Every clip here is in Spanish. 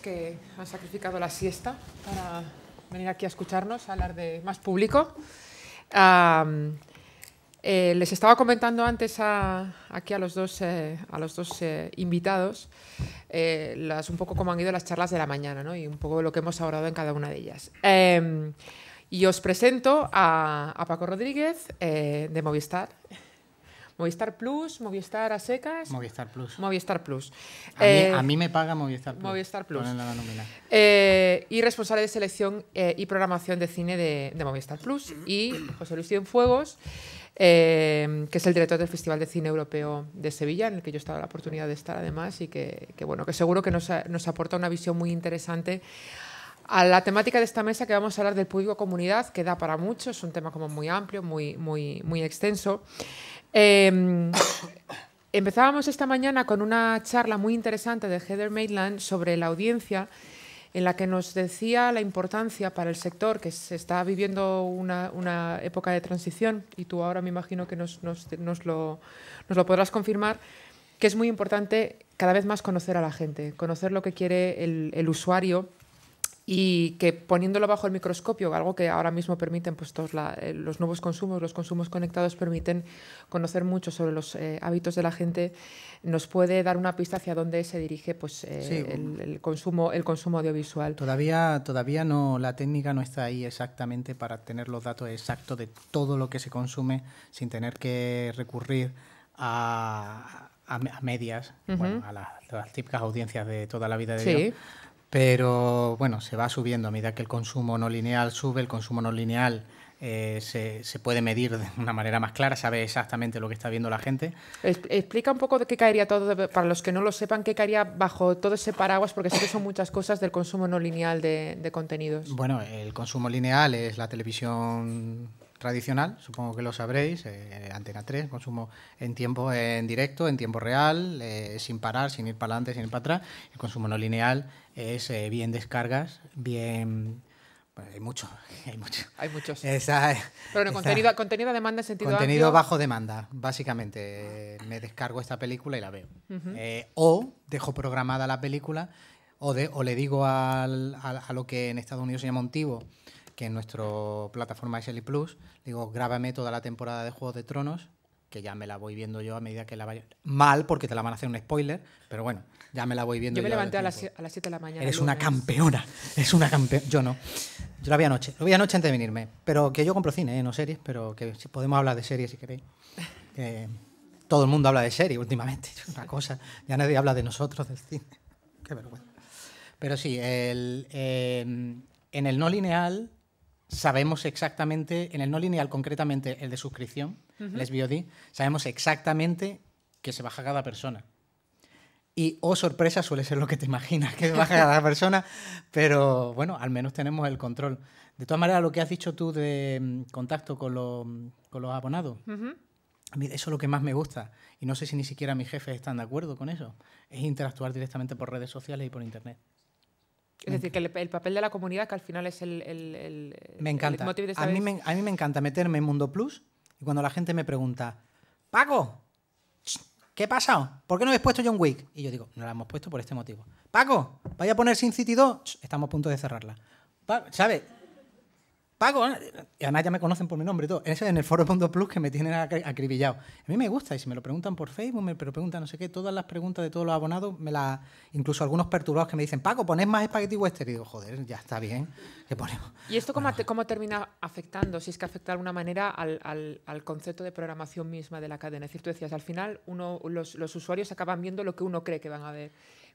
que han sacrificado la siesta para venir aquí a escucharnos, a hablar de más público. Eh, les estaba comentando antes aquí a los dos, eh, a los dos eh, invitados las, un poco cómo han ido las charlas de la mañana ¿no? y un poco lo que hemos hablado en cada una de ellas. Em, y os presento a Paco Rodríguez de Movistar Movistar Plus, Movistar a secas. Movistar Plus. Movistar Plus. A, mí, eh, me paga Movistar Plus. Movistar Plus. Eh, y responsable de selección eh, y programación de cine de, Movistar Plus. Y José Luis Cienfuegos, que es el director del Festival de Cine Europeo de Sevilla, en el que yo he estado la oportunidad de estar además y que, bueno, que seguro que nos, aporta una visión muy interesante a la temática de esta mesa que vamos a hablar del público comunidad, que da para mucho, es un tema como muy amplio, muy, muy, muy extenso. Em, empezábamos esta mañana con una charla muy interesante de Heather Maitland sobre la audiencia, en la que nos decía la importancia para el sector que se está viviendo una, época de transición, y tú ahora me imagino que nos, nos, lo, podrás confirmar, que es muy importante cada vez más conocer a la gente, conocer lo que quiere el, el usuario y que poniéndolo bajo el microscopio, algo que ahora mismo permiten pues, todos eh, los nuevos consumos, los consumos conectados permiten conocer mucho sobre los eh, hábitos de la gente, nos puede dar una pista hacia dónde se dirige pues, eh, el, consumo, el consumo audiovisual. Todavía, todavía no, la técnica no está ahí exactamente para tener los datos exactos de todo lo que se consume sin tener que recurrir a, a, medias, bueno, a, las, típicas audiencias de toda la vida de sí pero bueno, se va subiendo a medida que el consumo no lineal sube, el consumo no lineal eh, se, puede medir de una manera más clara, sabe exactamente lo que está viendo la gente. Explica un poco de qué caería todo, para los que no lo sepan, qué caería bajo todo ese paraguas, porque sé que son muchas cosas del consumo no lineal de, de contenidos. Bueno, el consumo lineal es la televisión tradicional, supongo que lo sabréis, eh, Antena 3, consumo en tiempo en directo, en tiempo real, eh, sin parar, sin ir para adelante, sin ir para atrás. El consumo no lineal es eh, bien descargas, bien... hay mucho, hay mucho. Hay muchos. Pero bueno, contenido, contenido demanda en sentido Contenido bajo demanda, básicamente. Me descargo esta película y la veo. o dejo programada la película o, le digo al, a, lo que en Estados Unidos se llama un tivo, que en nuestra plataforma SL Plus, digo, grábame toda la temporada de Juegos de Tronos, que ya me la voy viendo yo a medida que la vaya. Mal, porque te la van a hacer un spoiler, pero bueno, ya me la voy viendo yo. me levanté a las, 7 de la mañana. Eres una campeona, es una campeona. Yo no. Yo la vi anoche, lo vi anoche antes de venirme. Pero que yo compro cine, ¿eh? no series, pero que si podemos hablar de series si queréis. todo el mundo habla de series últimamente, es una cosa. Ya nadie habla de nosotros, del cine. Qué vergüenza. Pero sí, el, em, en el no lineal sabemos exactamente, en el no lineal concretamente, el de suscripción, el SBOD, sabemos exactamente que se baja cada persona. Y, oh sorpresa, suele ser lo que te imaginas, que se baja cada persona, pero bueno, al menos tenemos el control. De todas maneras, lo que has dicho tú de mm, contacto mm, con, los, abonados, eso es lo que más me gusta. Y no sé si ni siquiera mis jefes están de acuerdo con eso. Es interactuar directamente por redes sociales y por internet. Es decir, que el, papel de la comunidad, que al final es el. el, me a, mí me, a mí me encanta meterme en Mundo Plus y cuando la gente me pregunta, Paco, ¿qué ha pasado? ¿Por qué no habéis puesto John Wick? Y yo digo, no la hemos puesto por este motivo. Paco, vaya a poner Sin City 2, estamos a punto de cerrarla. ¿Sabes? pago, y además ya me conocen por mi nombre y todo, eso en el foro Mundo Plus que me tienen acribillado. A mí me gusta, y si me lo preguntan por Facebook, me lo preguntan no sé qué, todas las preguntas de todos los abonados, me las incluso algunos perturbados que me dicen, Paco, ¿pones más espagueti western, y digo, joder, ya está bien, que ponemos? ¿Y esto cómo, cómo, termina afectando, si es que afecta de alguna manera al, concepto de programación misma de la cadena? Es decir, tú decías, al final uno, los, los usuarios acaban viendo lo que uno cree que van a ver.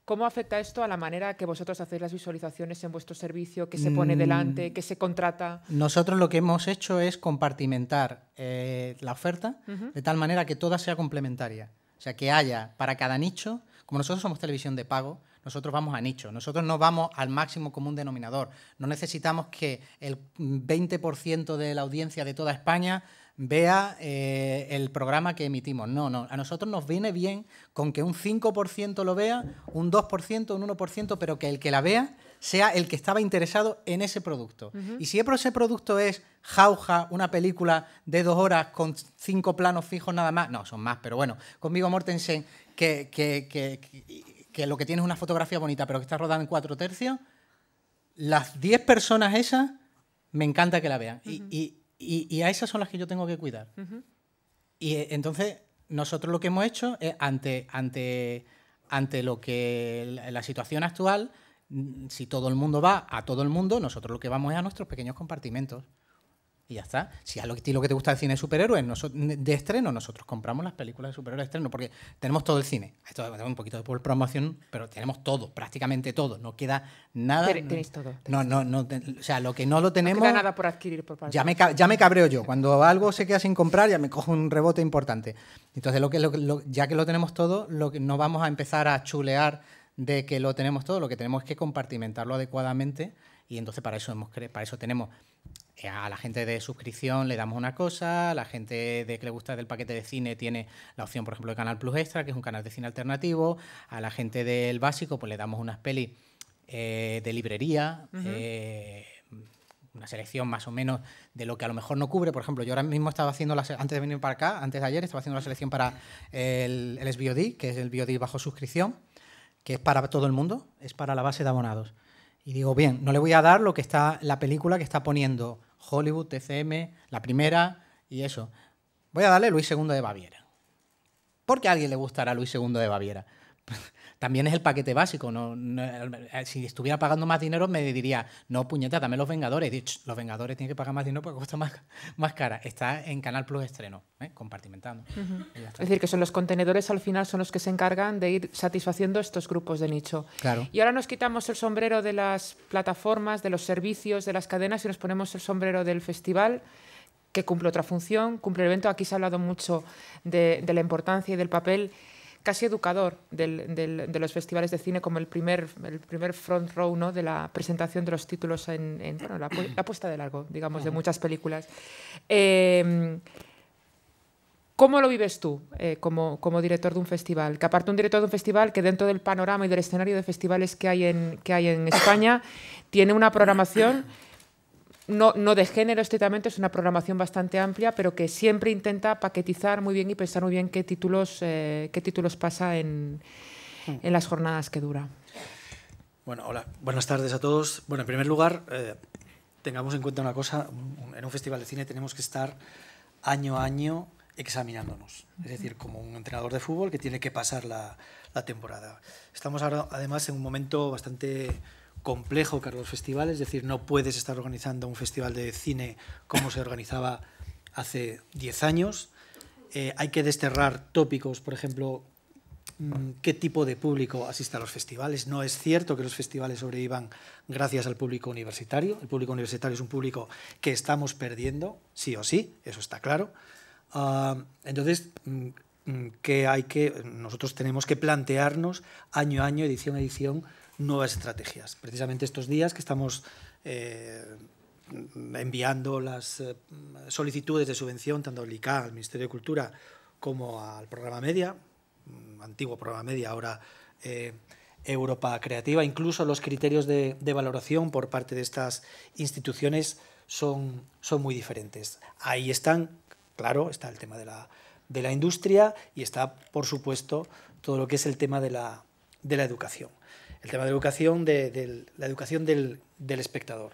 ¿Cómo afecta esto a la manera que vosotros hacéis las visualizaciones en vuestro servicio? que se pone mm. delante? que se contrata? Nosotros lo que hemos hecho es compartimentar eh, la oferta de tal manera que toda sea complementaria. O sea, que haya para cada nicho, como nosotros somos televisión de pago, nosotros vamos a nicho, nosotros no vamos al máximo común denominador. No necesitamos que el 20% de la audiencia de toda España vea eh, el programa que emitimos. No, no, a nosotros nos viene bien con que un 5% lo vea, un 2%, un 1%, pero que el que la vea sea el que estaba interesado en ese producto. Y si ese producto es jauja, una película de dos horas con cinco planos fijos nada más, no, son más, pero bueno, conmigo Mortensen, que, lo que tiene es una fotografía bonita, pero que está rodada en cuatro tercios, las 10 personas esas me encanta que la vean. y y, a esas son las que yo tengo que cuidar. Y eh, entonces, nosotros lo que hemos hecho es, ante, ante, ante lo que la situación actual, mm, si todo el mundo va a todo el mundo, nosotros lo que vamos es a nuestros pequeños compartimentos. Y ya está. Si a ti lo que te gusta el cine de superhéroes, de estreno, nosotros compramos las películas de superhéroes de estreno, porque tenemos todo el cine. Esto es un poquito de promoción, pero tenemos todo, prácticamente todo. No queda nada. tenéis todo. no, no, no. O sea, lo que no lo tenemos. No queda nada por adquirir por parte. Ya me, ya cabreo yo. Cuando algo se queda sin comprar, ya me cojo un rebote importante. Entonces, lo que, ya que lo tenemos todo, lo no vamos a empezar a chulear de que lo tenemos todo. Lo que tenemos es que compartimentarlo adecuadamente. Y entonces, para eso, hemos, para eso tenemos eh, a la gente de suscripción le damos una cosa, la gente de que le gusta del paquete de cine tiene la opción, por ejemplo, de Canal Plus Extra, que es un canal de cine alternativo, a la gente del básico pues le damos unas pelis eh, de librería. Eh, una selección más o menos de lo que a lo mejor no cubre. Por ejemplo, yo ahora mismo estaba haciendo, la, antes de venir para acá, antes de ayer, estaba haciendo la selección para el, el SBOD, que es el BOD bajo suscripción, que es para todo el mundo, es para la base de abonados. Y digo, bien, no le voy a dar lo que está la película que está poniendo Hollywood, TCM, la primera y eso. Voy a darle Luis II de Baviera. Porque a alguien le gustará Luis II de Baviera. También es el paquete básico. No, eh, si estuviera pagando más dinero, me diría, no, puñeta, También los Vengadores. Dicho, los Vengadores tienen que pagar más dinero porque cuesta más, más cara. Está en Canal Plus Estreno, ¿eh? compartimentando. Es decir, que son los contenedores al final son los que se encargan de ir satisfaciendo estos grupos de nicho. Claro. Y ahora nos quitamos el sombrero de las plataformas, de los servicios, de las cadenas y nos ponemos el sombrero del festival que cumple otra función, cumple el evento. Aquí se ha hablado mucho de, de la importancia y del papel casi educador de los festivales de cine, como el primer, el primer front row ¿no? de la presentación de los títulos en, la, puesta de largo, digamos, de muchas películas. Em, ¿Cómo lo vives tú eh, como, director de un festival? Que aparte un director de un festival que dentro del panorama y del escenario de festivales que hay en, que hay en España, tiene una programación no, no de género estrictamente, es una programación bastante amplia, pero que siempre intenta paquetizar muy bien y pensar muy bien qué títulos, eh, qué títulos pasa hmm. en, las jornadas que dura. Bueno, hola, buenas tardes a todos. Bueno, en primer lugar, eh, tengamos en cuenta una cosa, en un festival de cine tenemos que estar año a año examinándonos, es decir, como un entrenador de fútbol que tiene que pasar la, la temporada. Estamos ahora, además, en un momento bastante complejo que los festivales, es decir, no puedes estar organizando un festival de cine como se organizaba hace 10 años. Eh, hay que desterrar tópicos, por ejemplo, mm, qué tipo de público asiste a los festivales. No es cierto que los festivales sobrevivan gracias al público universitario. El público universitario es un público que estamos perdiendo, sí o sí, eso está claro. Ah, entonces, mm, mm, que hay que, nosotros tenemos que plantearnos año a año, edición a edición, nuevas estrategias. Precisamente estos días que estamos eh, enviando las eh, solicitudes de subvención tanto al ICA, al Ministerio de Cultura, como al programa Media, mm, antiguo programa Media, ahora eh, Europa Creativa. Incluso los criterios de, valoración por parte de estas instituciones son, son muy diferentes. Ahí están, claro, está el tema de la, industria y está, por supuesto, todo lo que es el tema de la educación el tema de educación, de, la educación del, espectador.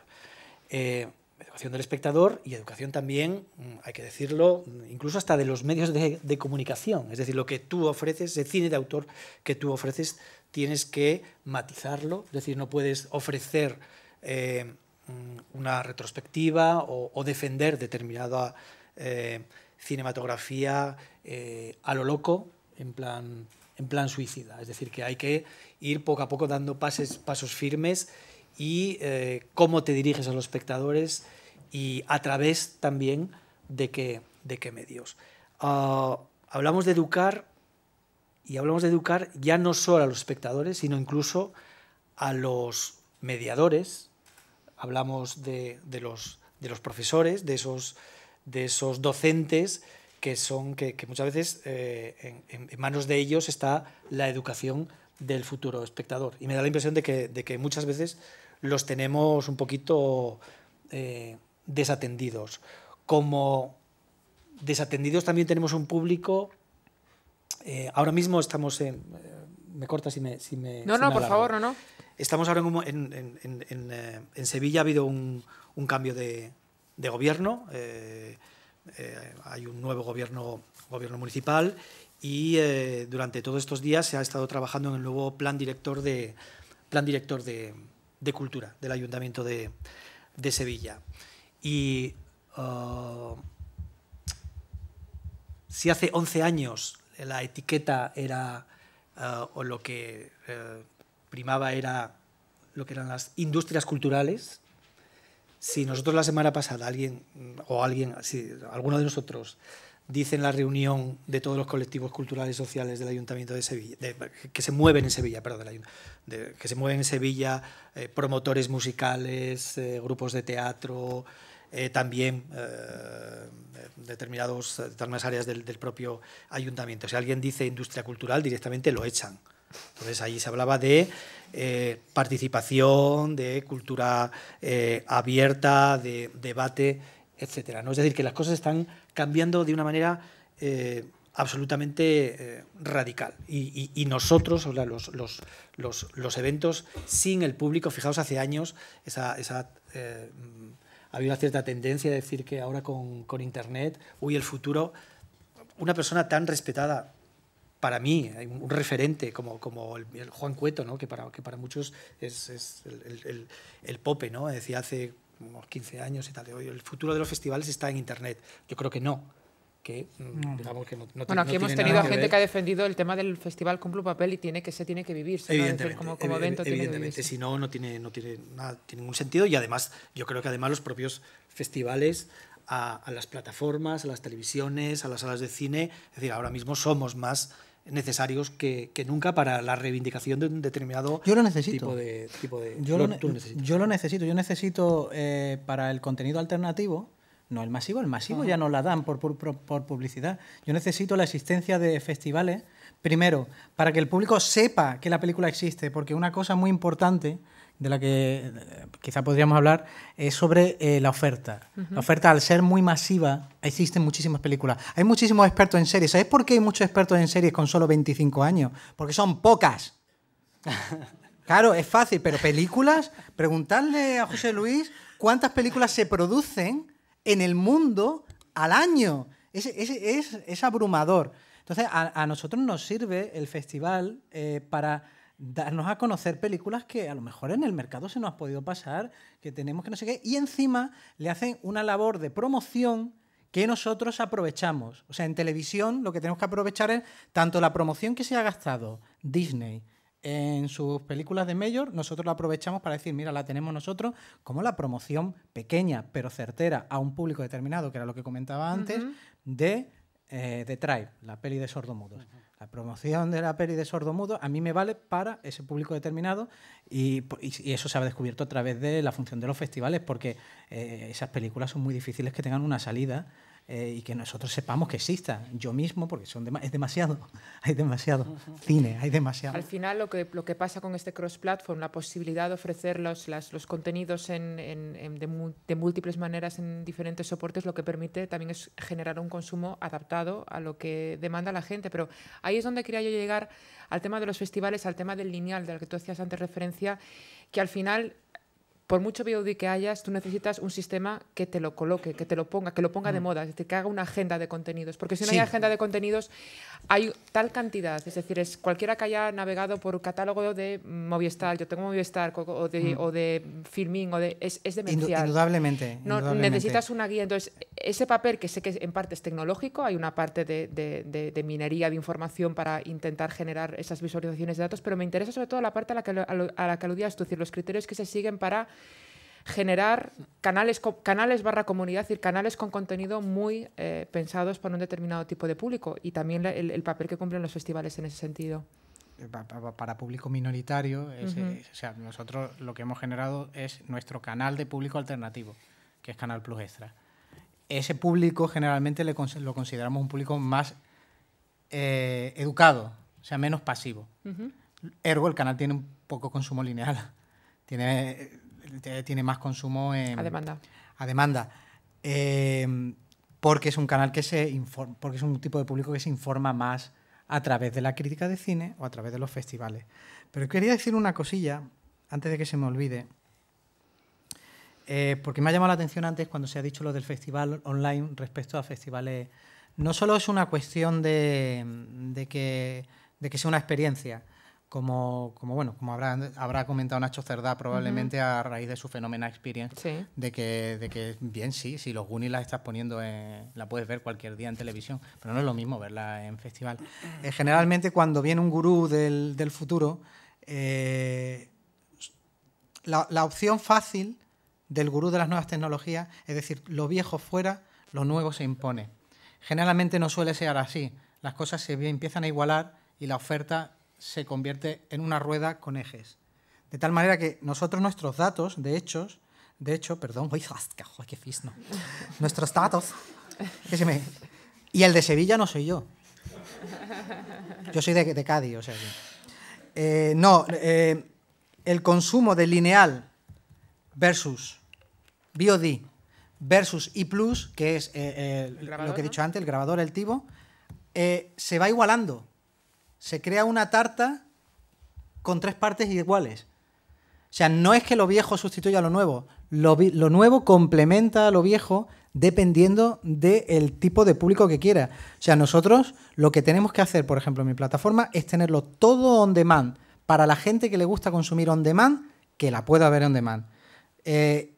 Eh, educación del espectador y educación también, mm, hay que decirlo, incluso hasta de los medios de, comunicación. Es decir, lo que tú ofreces, el cine de autor que tú ofreces, tienes que matizarlo. Es decir, no puedes ofrecer eh, mm, una retrospectiva o, defender determinada eh, cinematografía a lo loco, en plan en plan suicida. Es decir, que hay que ir poco a poco dando pasos firmes y eh, cómo te diriges a los espectadores y a través también de qué, de qué medios. Ah, hablamos de educar y hablamos de educar ya no solo a los espectadores, sino incluso a los mediadores. Hablamos de, los, de los profesores, de esos, de esos docentes que, son, que, muchas veces eh, en, manos de ellos está la educación del futuro espectador. Y me da la impresión de que, muchas veces los tenemos un poquito eh, desatendidos. Como desatendidos también tenemos un público... Eh, ahora mismo estamos en... me corta si me... no, no, por favor, no, no. Estamos ahora en, en, en, en Sevilla, ha habido un, cambio de, gobierno. Eh, hay un nuevo gobierno, municipal y eh, durante todos estos días se ha estado trabajando en el nuevo plan director de, plan director de, cultura del Ayuntamiento de, Sevilla. Y uh, si hace 11 años la etiqueta era, uh, o lo que eh, primaba era lo que eran las industrias culturales, si nosotros la semana pasada alguien mm, o alguien, si alguno de nosotros dice en la reunión de todos los colectivos culturales y sociales del Ayuntamiento de Sevilla, que se mueven en Sevilla, perdón, que se mueven en Sevilla, eh, promotores musicales, eh, grupos de teatro, eh, también determinados, determinadas áreas del, del, propio ayuntamiento. Si alguien dice industria cultural, directamente lo echan. Entonces ahí se hablaba de eh, participación, de cultura eh, abierta, de debate, etc. ¿no? Es decir, que las cosas están cambiando de una manera eh, absolutamente radical. Y, nosotros, los, eventos sin el público, fijaos, hace años esa, había una cierta tendencia a decir que ahora con, con Internet, uy, el futuro, una persona tan respetada para mí, un referente como, como el, Juan Cueto, ¿no? que, para, que para muchos es, el, el, pope, ¿no? decía hace unos 15 años y tal, hoy, el futuro de los festivales está en Internet. Yo creo que no, que, mm, bueno aquí hemos tenido a gente que, ha defendido el tema del festival cumple un papel y tiene que se tiene que vivir evidentemente como, como evento evidentemente si no no tiene no tiene nada tiene ningún sentido y además yo creo que además los propios festivales a, a las plataformas a las televisiones a las salas de cine es decir ahora mismo somos más necesarios que, nunca para la reivindicación de un determinado tipo de... Tipo de yo, lo, yo, lo, necesito. Yo necesito eh, para el contenido alternativo, no el masivo, el masivo ya no la dan por, por, publicidad. Yo necesito la existencia de festivales, primero, para que el público sepa que la película existe, porque una cosa muy importante de la que quizá podríamos hablar es sobre eh, la oferta. La oferta, al ser muy masiva, existen muchísimas películas. Hay muchísimos expertos en series. ¿Sabes por qué hay muchos expertos en series con solo 25 años? Porque son pocas. claro, es fácil, pero películas, preguntarle a José Luis cuántas películas se producen en el mundo al año. Es, abrumador. Entonces, a, nosotros nos sirve el festival eh, para darnos a conocer películas que a lo mejor en el mercado se nos ha podido pasar, que tenemos que no sé qué, y encima le hacen una labor de promoción que nosotros aprovechamos. O sea, en televisión lo que tenemos que aprovechar es tanto la promoción que se ha gastado Disney en sus películas de Mayor, nosotros la aprovechamos para decir, mira, la tenemos nosotros como la promoción pequeña, pero certera, a un público determinado, que era lo que comentaba antes, de The eh, Tribe, la peli de sordomudos. La promoción de la peli de sordomudo a mí me vale para ese público determinado y, eso se ha descubierto a través de la función de los festivales porque eh, esas películas son muy difíciles que tengan una salida eh, y que nosotros sepamos que exista. Yo mismo, porque son es demasiado, hay demasiado cine, hay demasiado. Al final lo que, lo que pasa con este cross-platform, la posibilidad de ofrecer los, los contenidos en, de, de, múltiples maneras en diferentes soportes, lo que permite también es generar un consumo adaptado a lo que demanda la gente. Pero ahí es donde quería yo llegar al tema de los festivales, al tema del lineal, del que tú hacías antes referencia, que al final por mucho BOD que hayas, tú necesitas un sistema que te lo coloque, que te lo ponga, que lo ponga de mm. moda, es decir, que haga una agenda de contenidos. Porque si no hay agenda de contenidos, hay tal cantidad. Es decir, es cualquiera que haya navegado por un catálogo de Movistar, yo tengo Movistar, o de, mm. de Filming, o de, es, es demencial. Indudablemente, no, Necesitas una guía. Entonces, ese papel que sé que en parte es tecnológico, hay una parte de, minería de información para intentar generar esas visualizaciones de datos, pero me interesa sobre todo la parte a la que, a la que aludías tú, es decir, los criterios que se siguen para generar canales, canales barra comunidad, es decir, canales con contenido muy eh, pensados para un determinado tipo de público y también el, papel que cumplen los festivales en ese sentido eh, para público minoritario, o sea, nosotros lo que hemos generado es nuestro canal de público alternativo, que es Canal Plus Extra. Ese público generalmente lo consideramos un público más eh, educado, o sea, menos pasivo. Ergo, el canal tiene un poco consumo lineal. Tiene tiene más consumo a demanda. A demanda. Eh, porque es un canal que se informa, porque es un tipo de público que se informa más a través de la crítica de cine o a través de los festivales. Pero quería decir una cosilla antes de que se me olvide. Eh, porque me ha llamado la atención antes cuando se ha dicho lo del festival online respecto a festivales. No solo es una cuestión de, de, que, de que sea una experiencia, como, bueno, como habrá, habrá comentado Nacho Cerdá probablemente a raíz de su fenómeno experience, de, que, que bien sí, si los Goonies las estás poniendo, la puedes ver cualquier día en televisión, pero no es lo mismo verla en festival. Eh, generalmente cuando viene un gurú del, futuro, eh, la, la opción fácil del gurú de las nuevas tecnologías, es decir, lo viejo fuera, lo nuevo se impone. Generalmente no suele ser así, las cosas se empiezan a igualar y la oferta se convierte en una rueda con ejes. De tal manera que nosotros nuestros datos, de hechos, de hecho, perdón, qué fisno. Nuestros datos, Y el de Sevilla no soy yo. Yo soy de, de Cádiz, o sea. Eh, no, eh, el consumo de lineal versus BOD versus I, que es eh, lo que he dicho antes, el grabador, el tivo, se va igualando se crea una tarta con tres partes iguales. O sea, no es que lo viejo sustituya a lo nuevo, lo, nuevo complementa a lo viejo dependiendo del tipo de público que quiera. O sea, nosotros lo que tenemos que hacer, por ejemplo, en mi plataforma, es tenerlo todo on demand para la gente que le gusta consumir on demand, que la pueda ver on demand. Eh,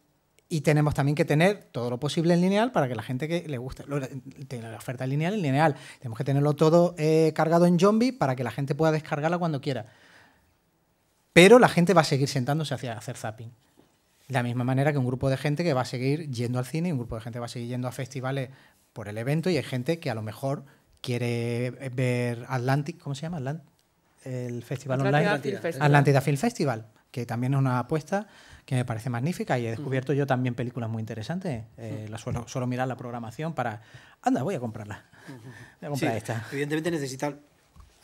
y tenemos también que tener todo lo posible en lineal para que la gente que le guste tenga la oferta lineal en lineal. Tenemos que tenerlo todo eh, cargado en Zombie para que la gente pueda descargarla cuando quiera. Pero la gente va a seguir sentándose hacia hacer zapping. De la misma manera que un grupo de gente que va a seguir yendo al cine y un grupo de gente va a seguir yendo a festivales por el evento y hay gente que a lo mejor quiere eh, ver Atlantic, ¿cómo se llama? el festival Atlantic online. Atlantic Film Festival, que también es una apuesta que me parece magnífica y he descubierto yo también películas muy interesantes. Eh, suelo, mirar la programación para, anda, voy a comprarla. Voy a comprar esta. Evidentemente necesita,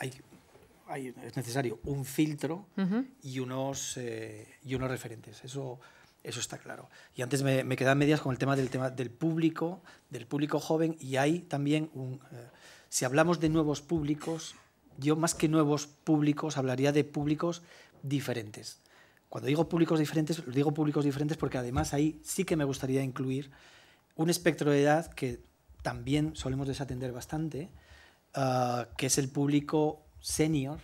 es necesario un filtro y, unos, eh, y unos referentes. Eso, eso está claro. Y antes me, me quedan medias con el tema del, tema del público, del público joven y hay también un... Eh, si hablamos de nuevos públicos, yo más que nuevos públicos hablaría de públicos diferentes. Cuando digo públicos diferentes, digo públicos diferentes porque además ahí sí que me gustaría incluir un espectro de edad que también solemos desatender bastante, ah, que es el público senior,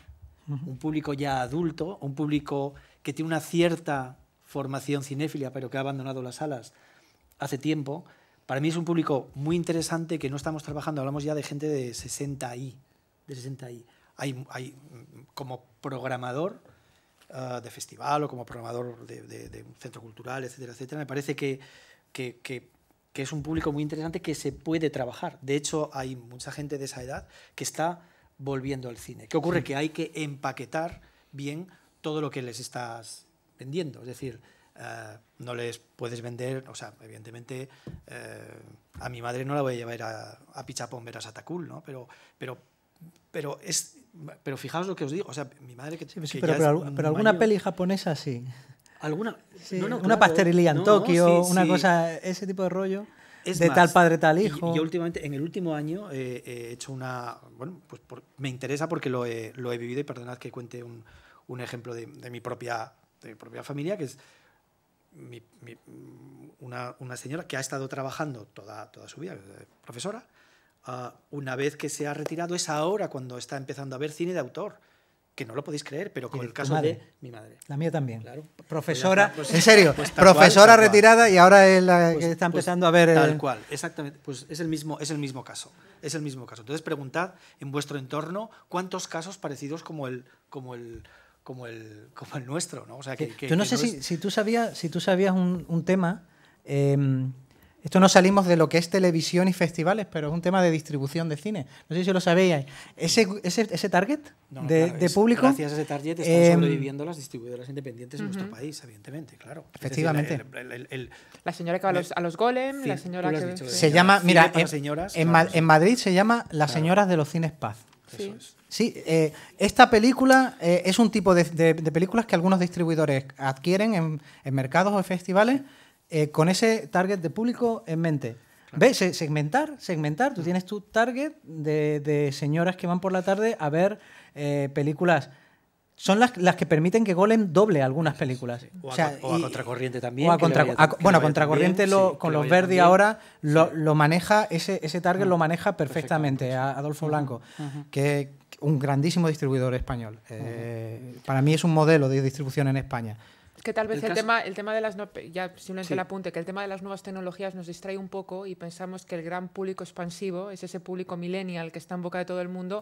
un público ya adulto, un público que tiene una cierta formación cinéfilia, pero que ha abandonado las salas hace tiempo. Para mí es un público muy interesante que no estamos trabajando, hablamos ya de gente de 60 y, de 60 y. Hay, hay, mm, como programador, Ah, de festival o como programador de, un centro cultural, etcétera, etcétera, me parece que, es un público muy interesante que se puede trabajar. De hecho, hay mucha gente de esa edad que está volviendo al cine. ¿Qué ocurre? Que hay que empaquetar bien todo lo que les estás vendiendo. Es decir, ah, no les puedes vender, o sea, evidentemente ah, a mi madre no la voy a llevar a, a Pichapón ver a satakul ¿no? Pero, pero, pero es, pero fijaos lo que os digo, o sea, mi madre que, sí, pero, alguna peli japonesa sí. ¿Alguna? Sí, una pastelería en Tokio, una cosa, ese tipo de rollo. Es de tal padre, tal hijo. Yo, yo, últimamente, en el último año, eh, he hecho una. Bueno, pues me interesa porque lo he, lo he, vivido y perdonad que cuente un, un ejemplo de, de, mi propia, de mi propia familia, que es una, una, señora que ha estado trabajando toda, toda su vida, eh, profesora, Ah, una vez que se ha retirado, es ahora cuando está empezando a ver cine de autor que no lo podéis creer, pero con el caso de mi madre. La mía también. Claro. Pues profesora, pues en serio, pues profesora retirada y ahora está empezando a ver. Tal el... cual, exactamente. Pues es el, mismo, es el mismo caso. Es el mismo caso. Entonces preguntad en vuestro entorno cuántos casos parecidos como el, como el, como el, como el nuestro. ¿no? O sea, que, Yo no sé si, si, tú sabías, si tú sabías un, un tema. Em, esto no salimos de lo que es televisión y festivales, pero es un tema de distribución de cine. No sé si lo sabéis. ¿eh? ¿Ese, ese, ese target de, público? Gracias a ese target están eh, sobreviviendo las distribuidoras independientes en nuestro país, evidentemente, claro. Efectivamente. la señora que va a los, a golem, la señora que... se eh, llama, mira, en, Madrid se llama Las señoras de los cines paz. Sí, sí eh, esta película es un tipo de, de, de, películas que algunos distribuidores adquieren en, en mercados o festivales eh, con ese target de público en mente. ¿Ves? Segmentar, segmentar. Tú tienes tu target de, señoras que van por la tarde a ver eh, películas. Son las, las, que permiten que golen doble algunas películas. O, a, contracorriente también. bueno, a contracorriente con los Verdi ahora lo, lo, maneja, ese, ese target lo maneja perfectamente, Adolfo Blanco, que es que un grandísimo distribuidor español. Eh, para mí es un modelo de distribución en España que tal vez el, tema, el tema de las ya simplemente el apunte, que el tema de las nuevas tecnologías nos distrae un poco y pensamos que el gran público expansivo es ese público millennial que está en boca de todo el mundo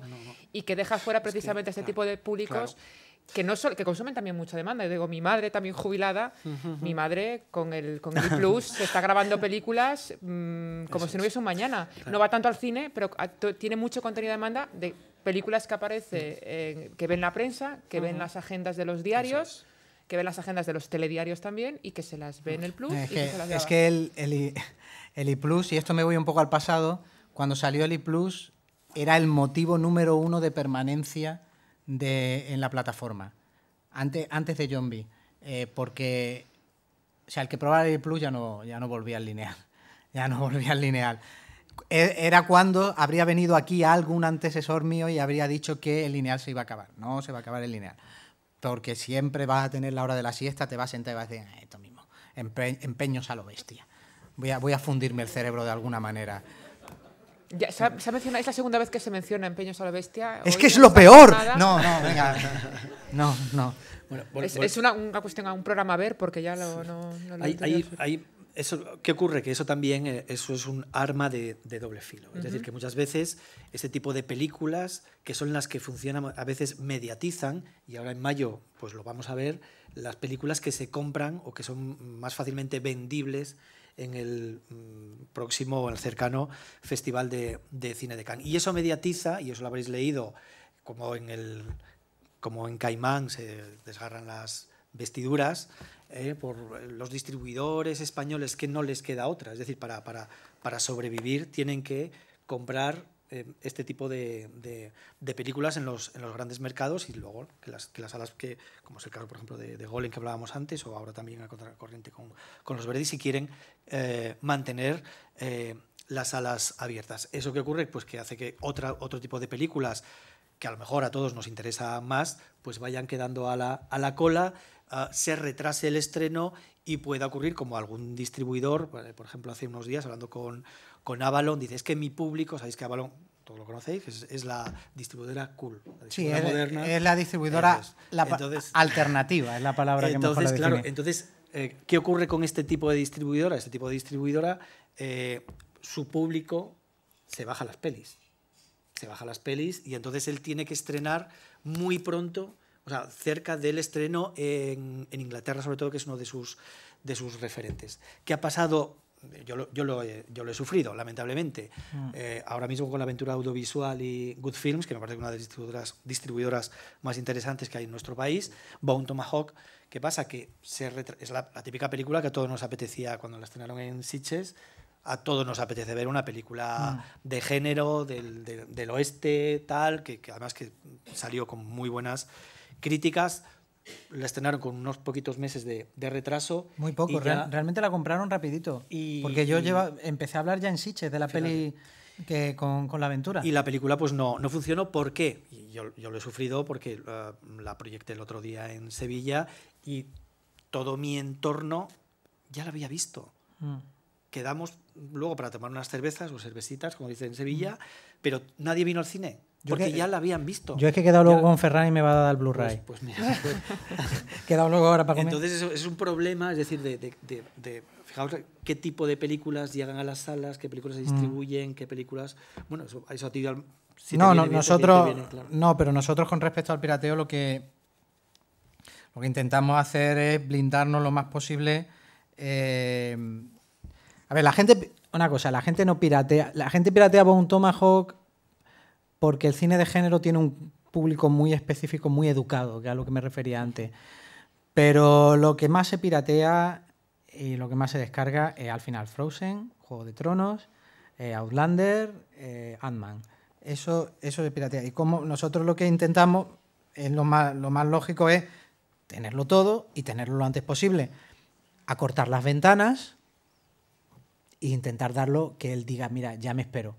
y que deja fuera precisamente este tipo de públicos. que no que consumen también mucha demanda. digo, mi madre también jubilada, mi madre con el con Plus se está grabando películas mm, como si no hubiese un mañana. No va tanto al cine, pero tiene mucho contenido de demanda de películas que aparece, mm. eh, que ven la prensa, que ven las agendas de los diarios que ve las agendas de los telediarios también y que se las ve en el Plus. Es que, el, el, I Plus, y esto me voy un poco al pasado, cuando salió el I Plus era el motivo número uno de permanencia de, en la plataforma, antes, antes de Zombie, eh, porque o sea, el que probara el I Plus ya no, ya no volvía al lineal. Ya no volvía al lineal e, era cuando habría venido aquí algún antecesor mío y habría dicho que el lineal se iba a acabar. No se va a acabar el lineal porque siempre vas a tener la hora de la siesta, te vas a sentar y vas a decir, ah, esto mismo, empeños a lo bestia. Voy a, voy a fundirme el cerebro de alguna manera. Ya, se es la segunda vez que se menciona empeños a bestia. Es que es lo peor. No, no, venga. No, no. es, una, cuestión a un programa a ver porque ya lo, no, eso, ¿Qué ocurre? Que eso también eh, eso es un arma de, doble filo. Es decir, que muchas veces este tipo de películas, que son las que funcionan, a veces mediatizan, y ahora en mayo pues lo vamos a ver, las películas que se compran o que son más fácilmente vendibles en el mm, próximo o el cercano Festival de, de Cine de Cannes. Y eso mediatiza, y eso lo habréis leído, como en, el, como en Caimán se desgarran las vestiduras, eh, por eh, los distribuidores españoles que no les queda otra. Es decir, para, sobrevivir tienen que comprar eh, este tipo de, películas en los, en los, grandes mercados y luego que las, que las salas que, como es el caso, por ejemplo, de, de Golem que hablábamos antes o ahora también a contracorriente con, con los Verdi, si quieren mantener las salas abiertas. ¿Eso qué ocurre? Pues que hace que otra, otro tipo de películas que a lo mejor a todos nos interesa más, pues vayan quedando a la, a la cola Ah, se retrase el estreno y pueda ocurrir como algún distribuidor, eh, por ejemplo, hace unos días hablando con, Avalon, dice, es que mi público, sabéis que Avalon todos lo conocéis, es, la distribuidora cool, la distribuidora es, Es la distribuidora alternativa, es la palabra que entonces, Claro, entonces, eh, ¿qué ocurre con este tipo de distribuidora? Este tipo de distribuidora, eh, su público se baja las pelis. Se baja las pelis y entonces él tiene que estrenar muy pronto o sea, cerca del estreno en, Inglaterra, sobre todo, que es uno de sus, de sus referentes. ¿Qué ha pasado? Yo lo, he, sufrido, lamentablemente. Mm. Eh, ahora mismo con la aventura audiovisual y Good Films, que me parece una de las distribuidoras, más interesantes que hay en nuestro país, Bone Tomahawk, ¿qué pasa? Que es la, típica película que a todos nos apetecía cuando la estrenaron en Sitges, a todos nos apetece ver una película mm. de género, del, oeste, tal, que, además que salió con muy buenas críticas. La estrenaron con unos poquitos meses de, retraso. Muy poco, realmente la compraron rapidito. porque yo empecé a hablar ya en Siche de la peli que con, la aventura. Y la película pues no, no funcionó. ¿Por qué? yo, lo he sufrido porque eh, la proyecté el otro día en Sevilla y todo mi entorno ya la había visto. Mm quedamos luego para tomar unas cervezas o cervecitas, como dicen en Sevilla, pero nadie vino al cine. Porque ya la habían visto. Yo es que he quedado luego con Ferran y me va a dar el Blu-ray. Pues, pues, pues, pues. quedado luego ahora para comer. Entonces es un problema, es decir, de, de, qué tipo de películas llegan a las salas, qué películas se mm. distribuyen, qué películas... Bueno, eso, eso a Si no, no nosotros... No, pero nosotros con respecto al pirateo lo que, lo que intentamos hacer es blindarnos lo más posible... Eh, a ver, la gente. Una cosa, la gente no piratea. La gente piratea un Tomahawk porque el cine de género tiene un público muy específico, muy educado, que a lo que me refería antes. Pero lo que más se piratea y lo que más se descarga es al final Frozen, Juego de Tronos, eh, Outlander, eh, Ant-Man. Eso, eso se piratea. Y como nosotros lo que intentamos, es lo, más, lo más lógico es tenerlo todo y tenerlo lo antes posible. Acortar las ventanas e intentar darlo que él diga, mira, ya me espero.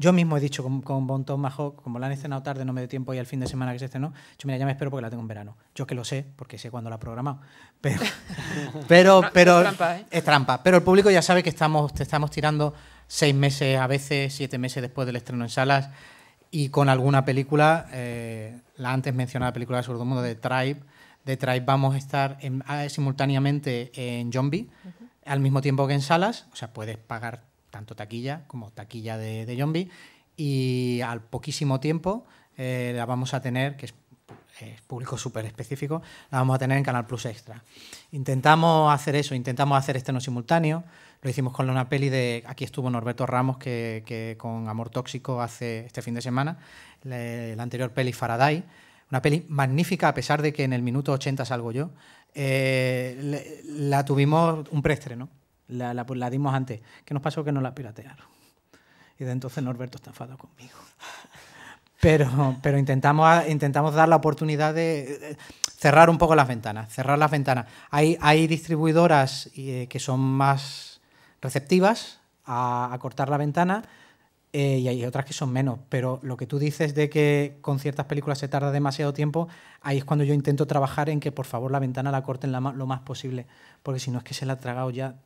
Yo mismo he dicho con, con montón Majo, como la han estrenado tarde, no me dio tiempo y al fin de semana que se estrenó, yo mira, ya me espero porque la tengo en verano. Yo que lo sé, porque sé cuándo la he programado. Pero, pero, pero ¿eh? es, trampa, Pero el público ya sabe que estamos, te estamos tirando seis meses, a veces siete meses después del estreno en salas y con alguna película, eh, la antes mencionada película de Surdo Mundo de Tribe, de Tribe vamos a estar ah, simultáneamente en Zombie al mismo tiempo que en salas, o sea, puedes pagar tanto taquilla como taquilla de, de zombie y al poquísimo tiempo eh, la vamos a tener, que es público súper específico, la vamos a tener en Canal Plus Extra. Intentamos hacer eso, intentamos hacer no simultáneo. Lo hicimos con una peli de. Aquí estuvo Norberto Ramos, que, con Amor Tóxico hace este fin de semana. el la anterior peli, Faraday. Una peli magnífica, a pesar de que en el minuto 80 salgo yo. Eh, la tuvimos un prestre, la, la, dimos antes. ¿Qué nos pasó? Que no la piratearon. Y de entonces Norberto está enfadado conmigo. Pero, pero intentamos, ah, intentamos dar la oportunidad de cerrar un poco las ventanas, cerrar las ventanas. Hay, distribuidoras eh, que son más receptivas a cortar la ventana eh, y hay otras que son menos, pero lo que tú dices de que con ciertas películas se tarda demasiado tiempo, ahí es cuando yo intento trabajar en que por favor la ventana la corten lo más posible, porque si no es que se la ha tragado ya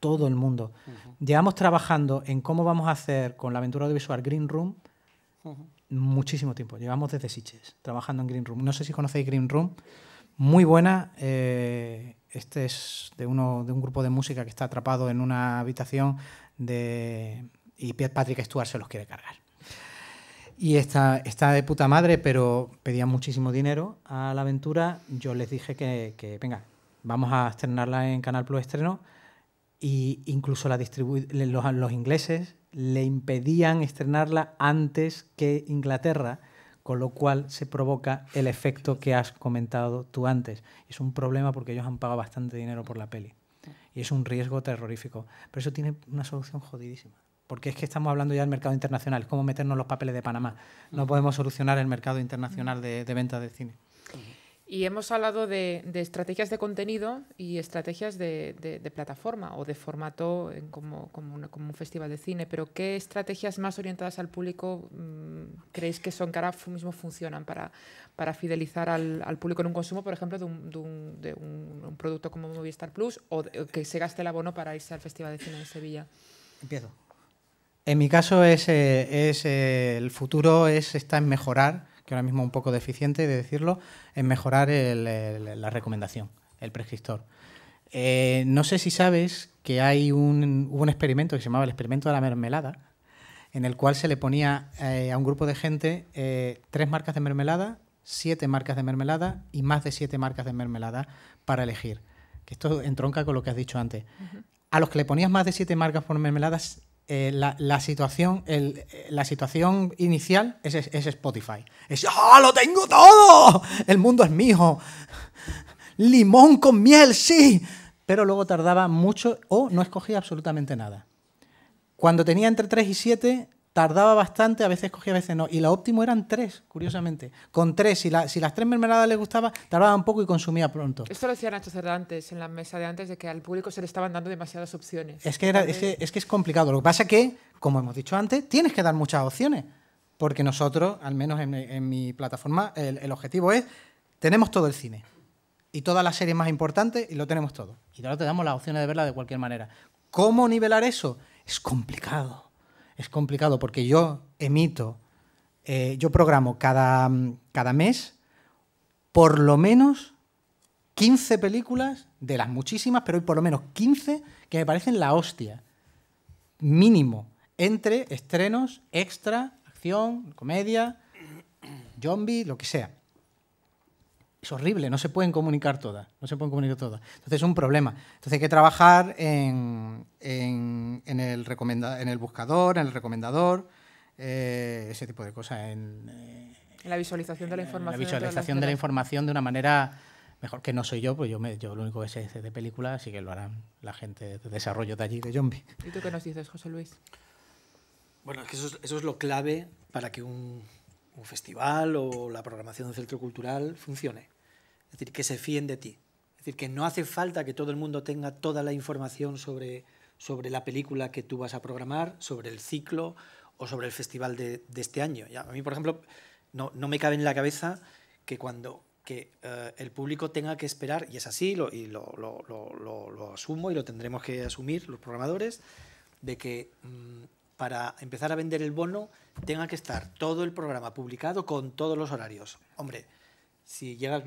todo el mundo. Llevamos trabajando en cómo vamos a hacer con la aventura audiovisual Green Room muchísimo tiempo, llevamos desde Siches trabajando en Green Room. No sé si conocéis Green Room, muy buena. Eh, este es de, uno, de un grupo de música que está atrapado en una habitación de y Patrick Stewart se los quiere cargar. Y está, está de puta madre, pero pedía muchísimo dinero a la aventura. Yo les dije que, venga, vamos a estrenarla en Canal Plus Estreno. Y incluso la los, los ingleses le impedían estrenarla antes que Inglaterra, con lo cual se provoca el efecto que has comentado tú antes. Es un problema porque ellos han pagado bastante dinero por la peli. Y es un riesgo terrorífico. Pero eso tiene una solución jodidísima porque es que estamos hablando ya del mercado internacional, ¿Cómo meternos los papeles de Panamá. No podemos solucionar el mercado internacional de, venta ventas de cine. Y hemos hablado de, estrategias de contenido y estrategias de, plataforma o de formato como, un festival de cine, pero ¿qué estrategias más orientadas al público mm, creéis que son que ahora mismo funcionan para, fidelizar al, público en un consumo, por ejemplo, de un, un producto como Movistar Plus o que se gaste el abono para irse al Festival de Cine de Sevilla? Empiezo. En mi caso es, eh, eh, el futuro es, está en mejorar, que ahora mismo es un poco deficiente de decirlo, en mejorar la recomendación, el prescriptor. Eh, no sé si sabes que hay un, hubo un experimento que se llamaba el experimento de la mermelada, en el cual se le ponía a un grupo de gente tres marcas de mermelada, siete marcas de mermelada y más de siete marcas de mermelada para elegir. Que esto entronca con lo que has dicho antes. A los que le ponías más de siete marcas por mermeladas eh, la, situación, eh, la situación inicial es, Spotify. ¡ah, lo tengo todo! El mundo es mío. Limón con miel, sí. Pero luego tardaba mucho o no escogía absolutamente nada. Cuando tenía entre 3 y 7, tardaba bastante, a veces cogía, a veces no. Y la óptimo eran tres, curiosamente. Con tres, si, si las tres mermeladas les gustaba, tardaba un poco y consumía pronto. Esto lo decía Nacho antes, en la mesa de antes, de que al público se le estaban dando demasiadas opciones. Es que, es, complicado. Lo que pasa es que, como hemos dicho antes, tienes que dar muchas opciones. Porque nosotros, al menos en, mi plataforma, el, objetivo es, tenemos todo el cine. Y todas las series más importantes, y lo tenemos todo. Y ahora te damos las opciones de verla de cualquier manera. ¿Cómo nivelar eso? Es complicado es complicado porque yo emito, eh, yo programo cada, mm, cada mes por lo menos 15 películas, de las muchísimas, pero hay por lo menos 15 que me parecen la hostia. Mínimo. Entre estrenos, extra, acción, comedia, zombie, lo que sea es horrible, no se pueden comunicar todas, no se pueden comunicar todas. Entonces es un problema. Entonces hay que trabajar en, en, el, en el buscador, en el recomendador, eh, ese tipo de cosas. En, eh, la visualización de la información. la visualización de, la información de una manera mejor que no soy yo, pues yo, me, yo lo único que sé es de película, así que lo harán la gente de desarrollo de allí, de Zombie. ¿Y tú qué nos dices, José Luis? Bueno, es que eso es, eso es lo clave para que un, un festival o la programación de un centro cultural funcione. Es decir, que se fíen de ti. Es decir, que no hace falta que todo el mundo tenga toda la información sobre, sobre la película que tú vas a programar, sobre el ciclo o sobre el festival de, este año. a mí, por ejemplo, no, me cabe en la cabeza que cuando eh, el público tenga que esperar, y es así, lo, y lo, lo, asumo y lo tendremos que asumir los programadores, de que mm, para empezar a vender el bono tenga que estar todo el programa publicado con todos los horarios. Hombre, si, llegas,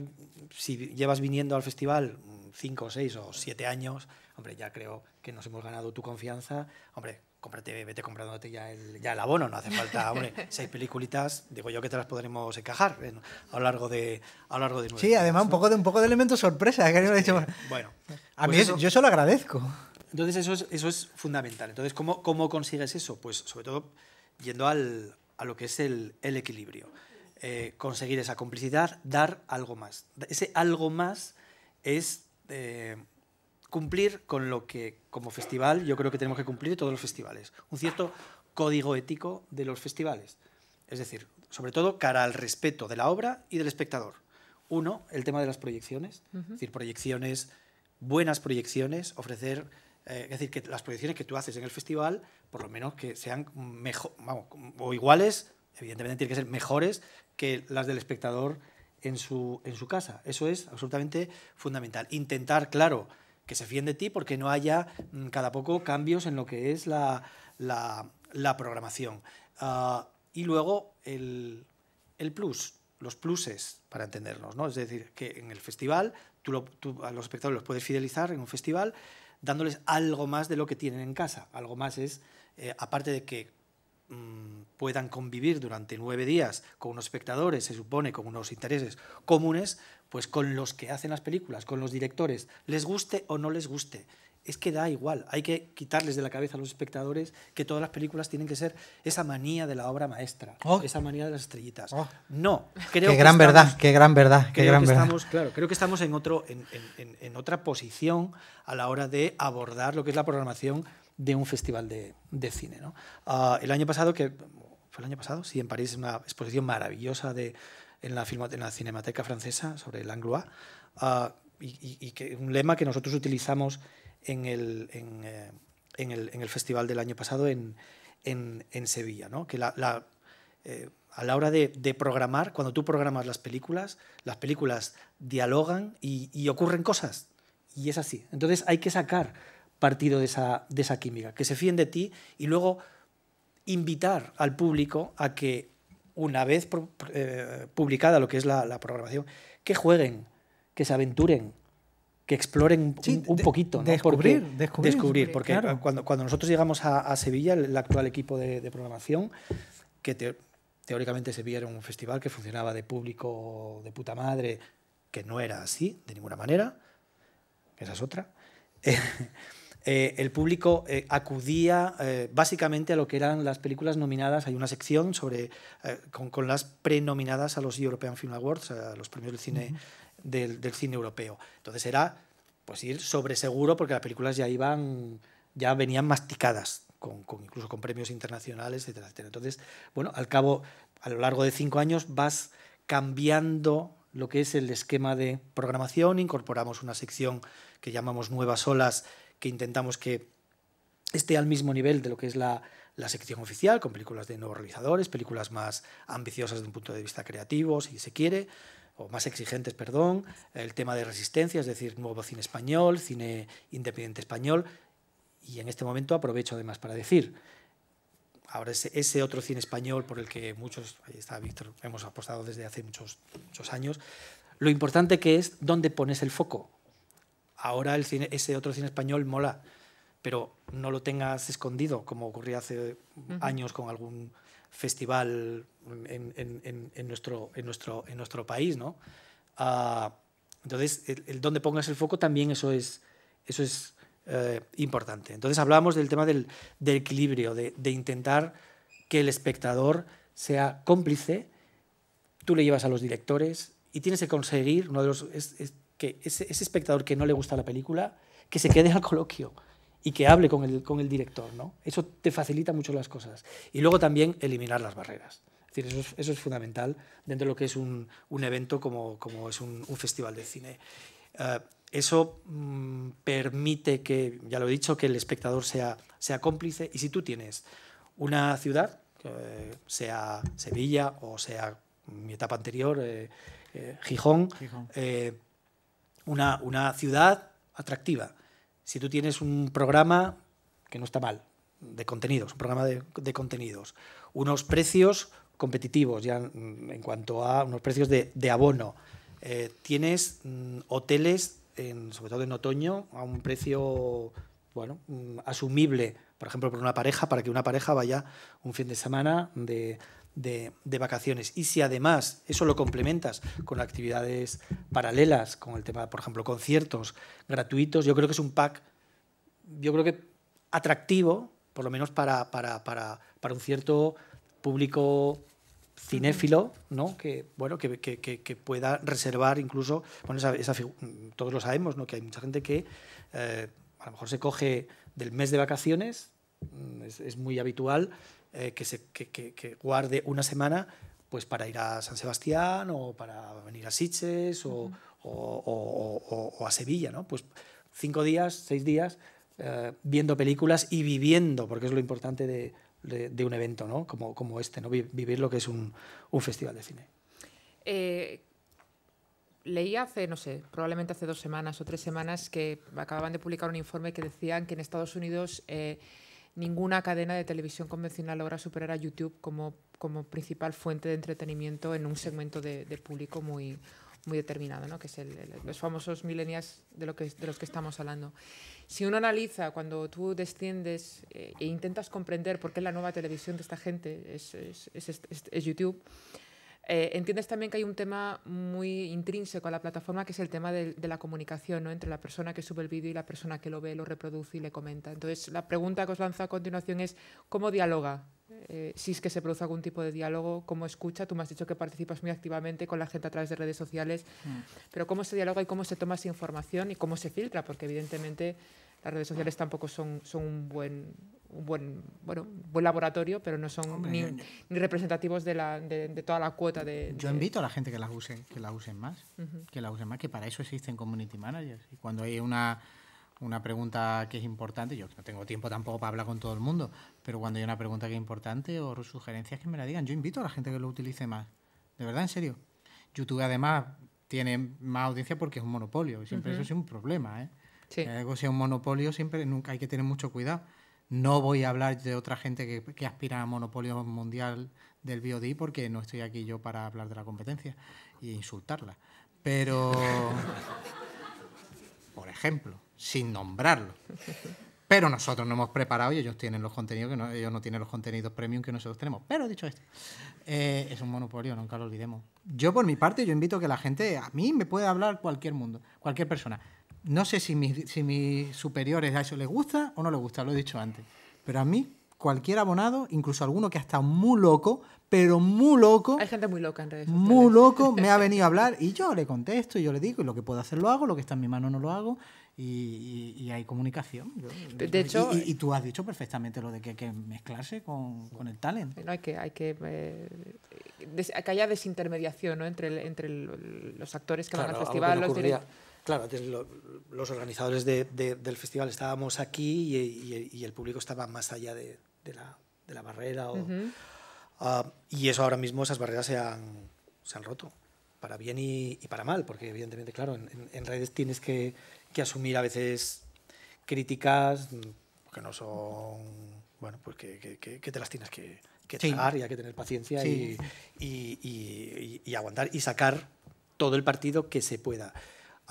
si llevas viniendo al festival cinco, seis o siete años, hombre, ya creo que nos hemos ganado tu confianza. Hombre, cómprate, vete comprándote ya el, ya el abono, no hace falta, hombre, seis peliculitas, digo yo que te las podremos encajar a lo largo de a lo largo de Sí, además un poco de un poco de elemento sorpresa, que Bueno, a pues mí yo eso lo agradezco. Entonces eso es, eso es fundamental. Entonces, ¿cómo, ¿cómo consigues eso? Pues sobre todo yendo al, a lo que es el, el equilibrio. Eh, conseguir esa complicidad, dar algo más. Ese algo más es eh, cumplir con lo que como festival yo creo que tenemos que cumplir todos los festivales. Un cierto código ético de los festivales. Es decir, sobre todo cara al respeto de la obra y del espectador. Uno, el tema de las proyecciones. Es decir, proyecciones, buenas proyecciones, ofrecer... Eh, es decir, que las proyecciones que tú haces en el festival, por lo menos que sean mejor, o iguales evidentemente tienen que ser mejores que las del espectador en su, en su casa. Eso es absolutamente fundamental. Intentar, claro, que se fíen de ti porque no haya mm, cada poco cambios en lo que es la, la, programación. Ah, y luego el, el, plus, los pluses, para entendernos, ¿no? Es decir, que en el festival tú, a los espectadores los puedes fidelizar en un festival dándoles algo más de lo que tienen en casa. Algo más es, eh, aparte de que mm, puedan convivir durante nueve días con unos espectadores, se supone, con unos intereses comunes, pues con los que hacen las películas, con los directores, les guste o no les guste. Es que da igual, hay que quitarles de la cabeza a los espectadores que todas las películas tienen que ser esa manía de la obra maestra, oh. esa manía de las estrellitas. Oh. No, creo qué gran que verdad, qué gran verdad, qué gran verdad. claro, creo que estamos en, otro, en, otra posición a la hora de abordar lo que es la programación de un festival de, cine. Ah, el año pasado, que ¿Fue el año pasado? Sí, en París, Es una exposición maravillosa de, en, la, en la Cinemateca Francesa sobre el ah, y, que, un lema que nosotros utilizamos en el, en, eh, el, en el, festival del año pasado en, en Sevilla, ¿no? que la, eh, a la hora de, de, programar, cuando tú programas las películas, las películas dialogan y, ocurren cosas, y es así. Entonces hay que sacar partido de esa, de esa química, que se fíen de ti y luego invitar al público a que, una vez eh, publicada lo que es la, programación, que jueguen, que se aventuren, que exploren un, poquito. Descubrir, descubrir, Porque cuando, nosotros llegamos a, Sevilla, el, actual equipo de, programación, que teóricamente Sevilla era un festival que funcionaba de público de puta madre, que no era así, de ninguna manera, esa es otra. Eh, el público eh, acudía eh, básicamente a lo que eran las películas nominadas. Hay una sección sobre, con, las prenominadas a los European Film Awards, a los premios del cine, del, cine europeo. Entonces era pues ir sobre seguro porque las películas ya iban, ya venían masticadas, con, incluso con premios internacionales, etcétera, Entonces, bueno, al cabo, a lo largo de cinco años vas cambiando lo que es el esquema de programación, incorporamos una sección que llamamos Nuevas Olas, que intentamos que esté al mismo nivel de lo que es la, la sección oficial, con películas de nuevos realizadores, películas más ambiciosas desde un punto de vista creativo, si se quiere, o más exigentes, perdón, el tema de resistencia, es decir, nuevo cine español, cine independiente español, y en este momento aprovecho además para decir, ahora ese, ese otro cine español por el que muchos, ahí está Víctor, hemos apostado desde hace muchos, muchos años, lo importante que es dónde pones el foco, ahora el cine, ese otro cine español mola, pero no lo tengas escondido, como ocurría hace años con algún festival en, nuestro, en, nuestro, en nuestro país, ¿no? Ah, entonces, el, donde pongas el foco también eso es, eso es eh, importante. Entonces, hablábamos del tema del, equilibrio, de, intentar que el espectador sea cómplice, tú le llevas a los directores y tienes que conseguir, uno de los, que ese, espectador que no le gusta la película, que se quede al coloquio y que hable con el, con el director, ¿no? Eso te facilita mucho las cosas. Y luego también eliminar las barreras. decir, eso es, fundamental dentro de lo que es un, evento como, como es un, festival de cine. Eh, eso mm, permite que, ya lo he dicho, que el espectador sea, sea cómplice. Y si tú tienes una ciudad, eh, sea Sevilla o sea mi etapa anterior, eh, Gijón una, ciudad atractiva. Si tú tienes un programa, que no está mal, de contenidos, un programa de, contenidos, unos precios competitivos ya en cuanto a unos precios de, abono, eh, tienes mm, hoteles, en, sobre todo en otoño, a un precio bueno, mm, asumible, por ejemplo, por una pareja, para que una pareja vaya un fin de semana de de, vacaciones. Y si además eso lo complementas con actividades paralelas, con el tema, por ejemplo, conciertos gratuitos, yo creo que es un pack, yo creo que atractivo, por lo menos para, un cierto público cinéfilo, ¿no? Que, bueno, que, pueda reservar incluso, todos lo sabemos, ¿no? Que hay mucha gente que eh, a lo mejor se coge del mes de vacaciones, mm, es, es muy habitual, eh, que, se, que, que, que, guarde una semana pues para ir a San Sebastián o para venir a Sitges o, o, o, o a Sevilla, ¿no? Pues cinco días, seis días eh, viendo películas y viviendo, porque es lo importante de, de, un evento ¿no? como, como este, ¿no? vivir lo que es un, un festival de cine. Eh, leí hace, no sé, probablemente hace dos semanas o tres semanas que acababan de publicar un informe que decían que en Estados Unidos ninguna cadena de televisión convencional logra superar a YouTube como, como principal fuente de entretenimiento en un segmento de, público muy, muy determinado, que es los famosos millennials de, lo de los que estamos hablando. Si uno analiza cuando tú desciendes eh, e intentas comprender por qué la nueva televisión de esta gente es, es, es, es YouTube, eh, entiendes también que hay un tema muy intrínseco a la plataforma, que es el tema de, la comunicación ¿no? entre la persona que sube el vídeo y la persona que lo ve, lo reproduce y le comenta. Entonces, la pregunta que os lanzo a continuación es, ¿cómo dialoga? Eh, si es que se produce algún tipo de diálogo, cómo escucha. Tú me has dicho que participas muy activamente con la gente a través de redes sociales, mm. pero cómo se dialoga y cómo se toma esa información y cómo se filtra, porque evidentemente las redes sociales tampoco son, un buen buen, bueno, buen laboratorio, pero no son ni, representativos de, toda la cuota de, Yo invito a la gente que las use, que las usen más, que las usen más, que para eso existen community managers. Y cuando hay una, una pregunta que es importante, yo no tengo tiempo tampoco para hablar con todo el mundo, pero cuando hay una pregunta que es importante o sugerencias que me la digan, yo invito a la gente que lo utilice más. De verdad, en serio. YouTube además tiene más audiencia porque es un monopolio, Y siempre eso es un problema, ¿eh? Si es un monopolio siempre nunca hay que tener mucho cuidado. No voy a hablar de otra gente que, aspira a monopolio mundial del BOD, porque no estoy aquí yo para hablar de la competencia e insultarla. Pero, por ejemplo, sin nombrarlo. Pero nosotros no hemos preparado y ellos tienen los contenidos que no, ellos no tienen los contenidos premium que nosotros tenemos. Pero dicho esto, eh, es un monopolio, nunca lo olvidemos. Yo por mi parte, yo invito a que la gente, a mí me puede hablar cualquier mundo, cualquier persona no sé si, si mis superiores a eso les gusta o no les gusta, lo he dicho antes. Pero a mí, cualquier abonado, incluso alguno que ha estado muy loco, pero muy loco. Hay gente muy loca en redes Muy loco, me ha venido a hablar y yo le contesto y yo le digo, lo que puedo hacer lo hago, lo que está en mi mano no lo hago. Y, hay comunicación. de hecho, y, eh, tú has dicho perfectamente lo de que hay que mezclarse con, el talento. hay que, hay que, eh, que haya desintermediación entre, entre los actores que van al festival, los directores. Claro, los organizadores del festival estábamos aquí y, el público estaba más allá de, la, barrera. Ah, y eso ahora mismo, esas barreras se han, roto, para bien y, para mal, porque evidentemente, claro, en, redes tienes que, asumir a veces críticas mm, que no son, bueno, pues que, te las tienes que, tragar y hay que tener paciencia y, y aguantar y sacar todo el partido que se pueda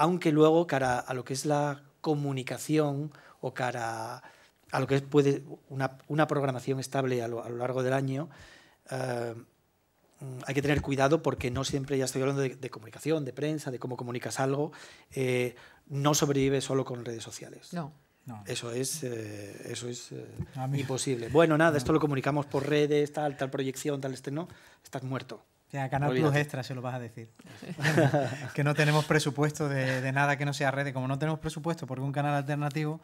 aunque luego cara a lo que es la comunicación o cara a lo que puede una, una programación estable a lo, largo del año, eh, hay que tener cuidado porque no siempre, ya estoy hablando de, comunicación, de prensa, de cómo comunicas algo, eh, no sobrevive solo con redes sociales. No. Eso es, eh, eso es imposible. Bueno, nada, esto lo comunicamos por redes, tal, tal proyección, tal, este no, estás muerto. O sea, Canal Plus Extra se lo vas a decir. que no tenemos presupuesto de, nada que no sea redes. Como no tenemos presupuesto porque un canal alternativo,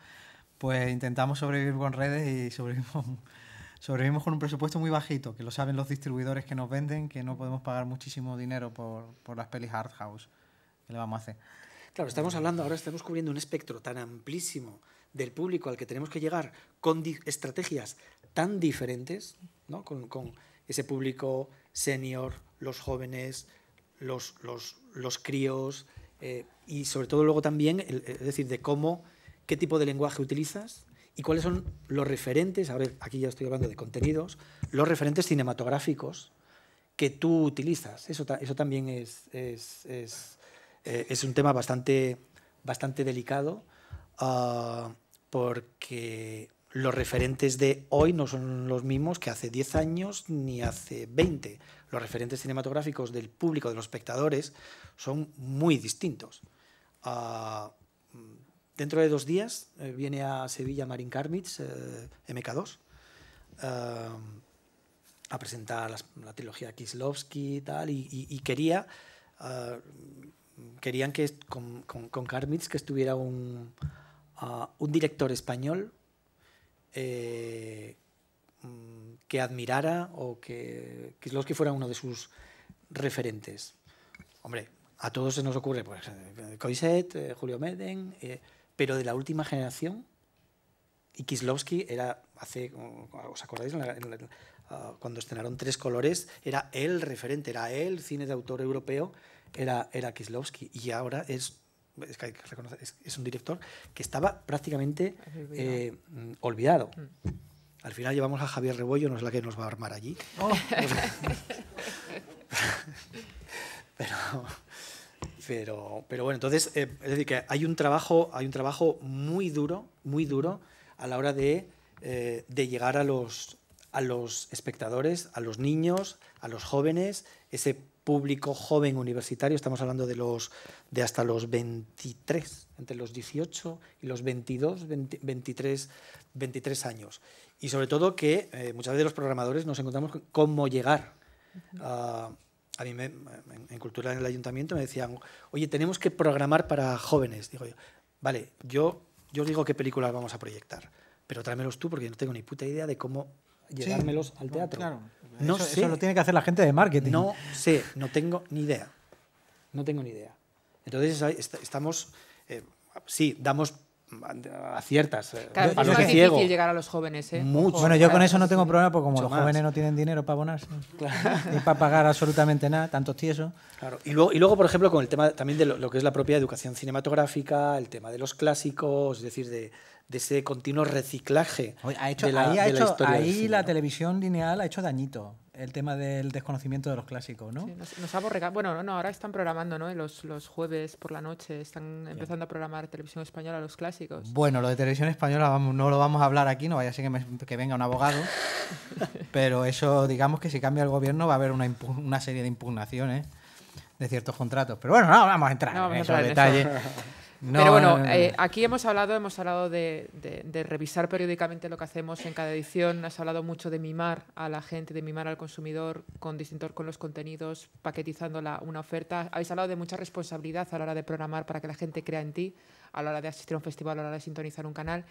pues intentamos sobrevivir con redes y sobrevivimos, con un presupuesto muy bajito, que lo saben los distribuidores que nos venden, que no podemos pagar muchísimo dinero por, las pelis Hard House. ¿Qué le vamos a hacer? Claro, estamos hablando ahora, estamos cubriendo un espectro tan amplísimo del público al que tenemos que llegar con estrategias tan diferentes, ¿no? con, con ese público senior, los jóvenes, los, los, los críos eh, y sobre todo luego también, es decir, de cómo, qué tipo de lenguaje utilizas y cuáles son los referentes, ahora aquí ya estoy hablando de contenidos, los referentes cinematográficos que tú utilizas. Eso, eso también es, es, es, eh, es un tema bastante, bastante delicado ah, porque los referentes de hoy no son los mismos que hace 10 años ni hace 20 los referentes cinematográficos del público, de los espectadores, son muy distintos. Ah, dentro de dos días eh, viene a Sevilla Marin Karmitz, eh, MK2, eh, a presentar la trilogía Kislovsky y tal, y, quería... Ah, querían que con, con, que estuviera un, ah, director español Mm, que admirara o que Kislovsky fuera uno de sus referentes. Hombre, a todos se nos ocurre, pues, eh, Coiset, eh, Julio Meden, eh, pero de la última generación, y Kislowski era hace, mm, ¿os acordáis? Ah, cuando estrenaron Tres Colores, era el referente, era el cine de autor europeo, era, era Y ahora es, es, un director que estaba prácticamente olvidado. Mm, al final llevamos a Javier Rebollo, no es la que nos va a armar allí. Oh. pero, pero, pero bueno, entonces, eh, es decir, que hay un, trabajo, hay un trabajo muy duro, muy duro a la hora eh, de, llegar a los, a los espectadores, a los niños, a los jóvenes, ese público joven universitario, estamos hablando de los de hasta los 23, entre los 18 y los 22, 23, 23 años. Y sobre todo que eh, muchas veces los programadores nos encontramos con cómo llegar. a mí en, cultura en el ayuntamiento me decían, oye, tenemos que programar para jóvenes. Digo yo, vale, yo, yo digo qué películas vamos a proyectar, pero tráemelos tú porque no tengo ni puta idea de cómo llegármelos al teatro. No, claro. no eso, lo tiene que hacer la gente de marketing. No sé, no tengo ni idea. No tengo ni idea. Entonces estamos, eh, sí, damos aciertas. Eh, claro, es más difícil llegar a los jóvenes, ¿eh? Bueno, yo con eso no tengo problema, porque como los jóvenes no tienen dinero para abonarse ni para pagar absolutamente nada, tantos tieso. Y luego, por ejemplo, con el tema también de lo que es la propia educación cinematográfica, el tema de los clásicos, es decir, de, de ese continuo reciclaje de la, ahí ha la Ahí la televisión lineal ha hecho dañito el tema del desconocimiento de los clásicos, ¿no? nos, Bueno, no, ahora están programando, ¿no? Los, jueves por la noche están empezando a programar televisión española los clásicos. Bueno, lo de televisión española no lo vamos a hablar aquí, no vaya a ser que, venga un abogado, pero eso, digamos que si cambia el gobierno va a haber una, una serie de impugnaciones de ciertos contratos. Pero bueno, no vamos a entrar en esos detalles. Pero bueno, eh, aquí hemos hablado, hemos hablado de, revisar periódicamente lo que hacemos en cada edición. Has hablado mucho de mimar a la gente, de mimar al consumidor con distintos con los contenidos, paquetizando una oferta. Habéis hablado de mucha responsabilidad a la hora de programar para que la gente crea en ti, a la hora de asistir a un festival, a la hora de sintonizar un canal.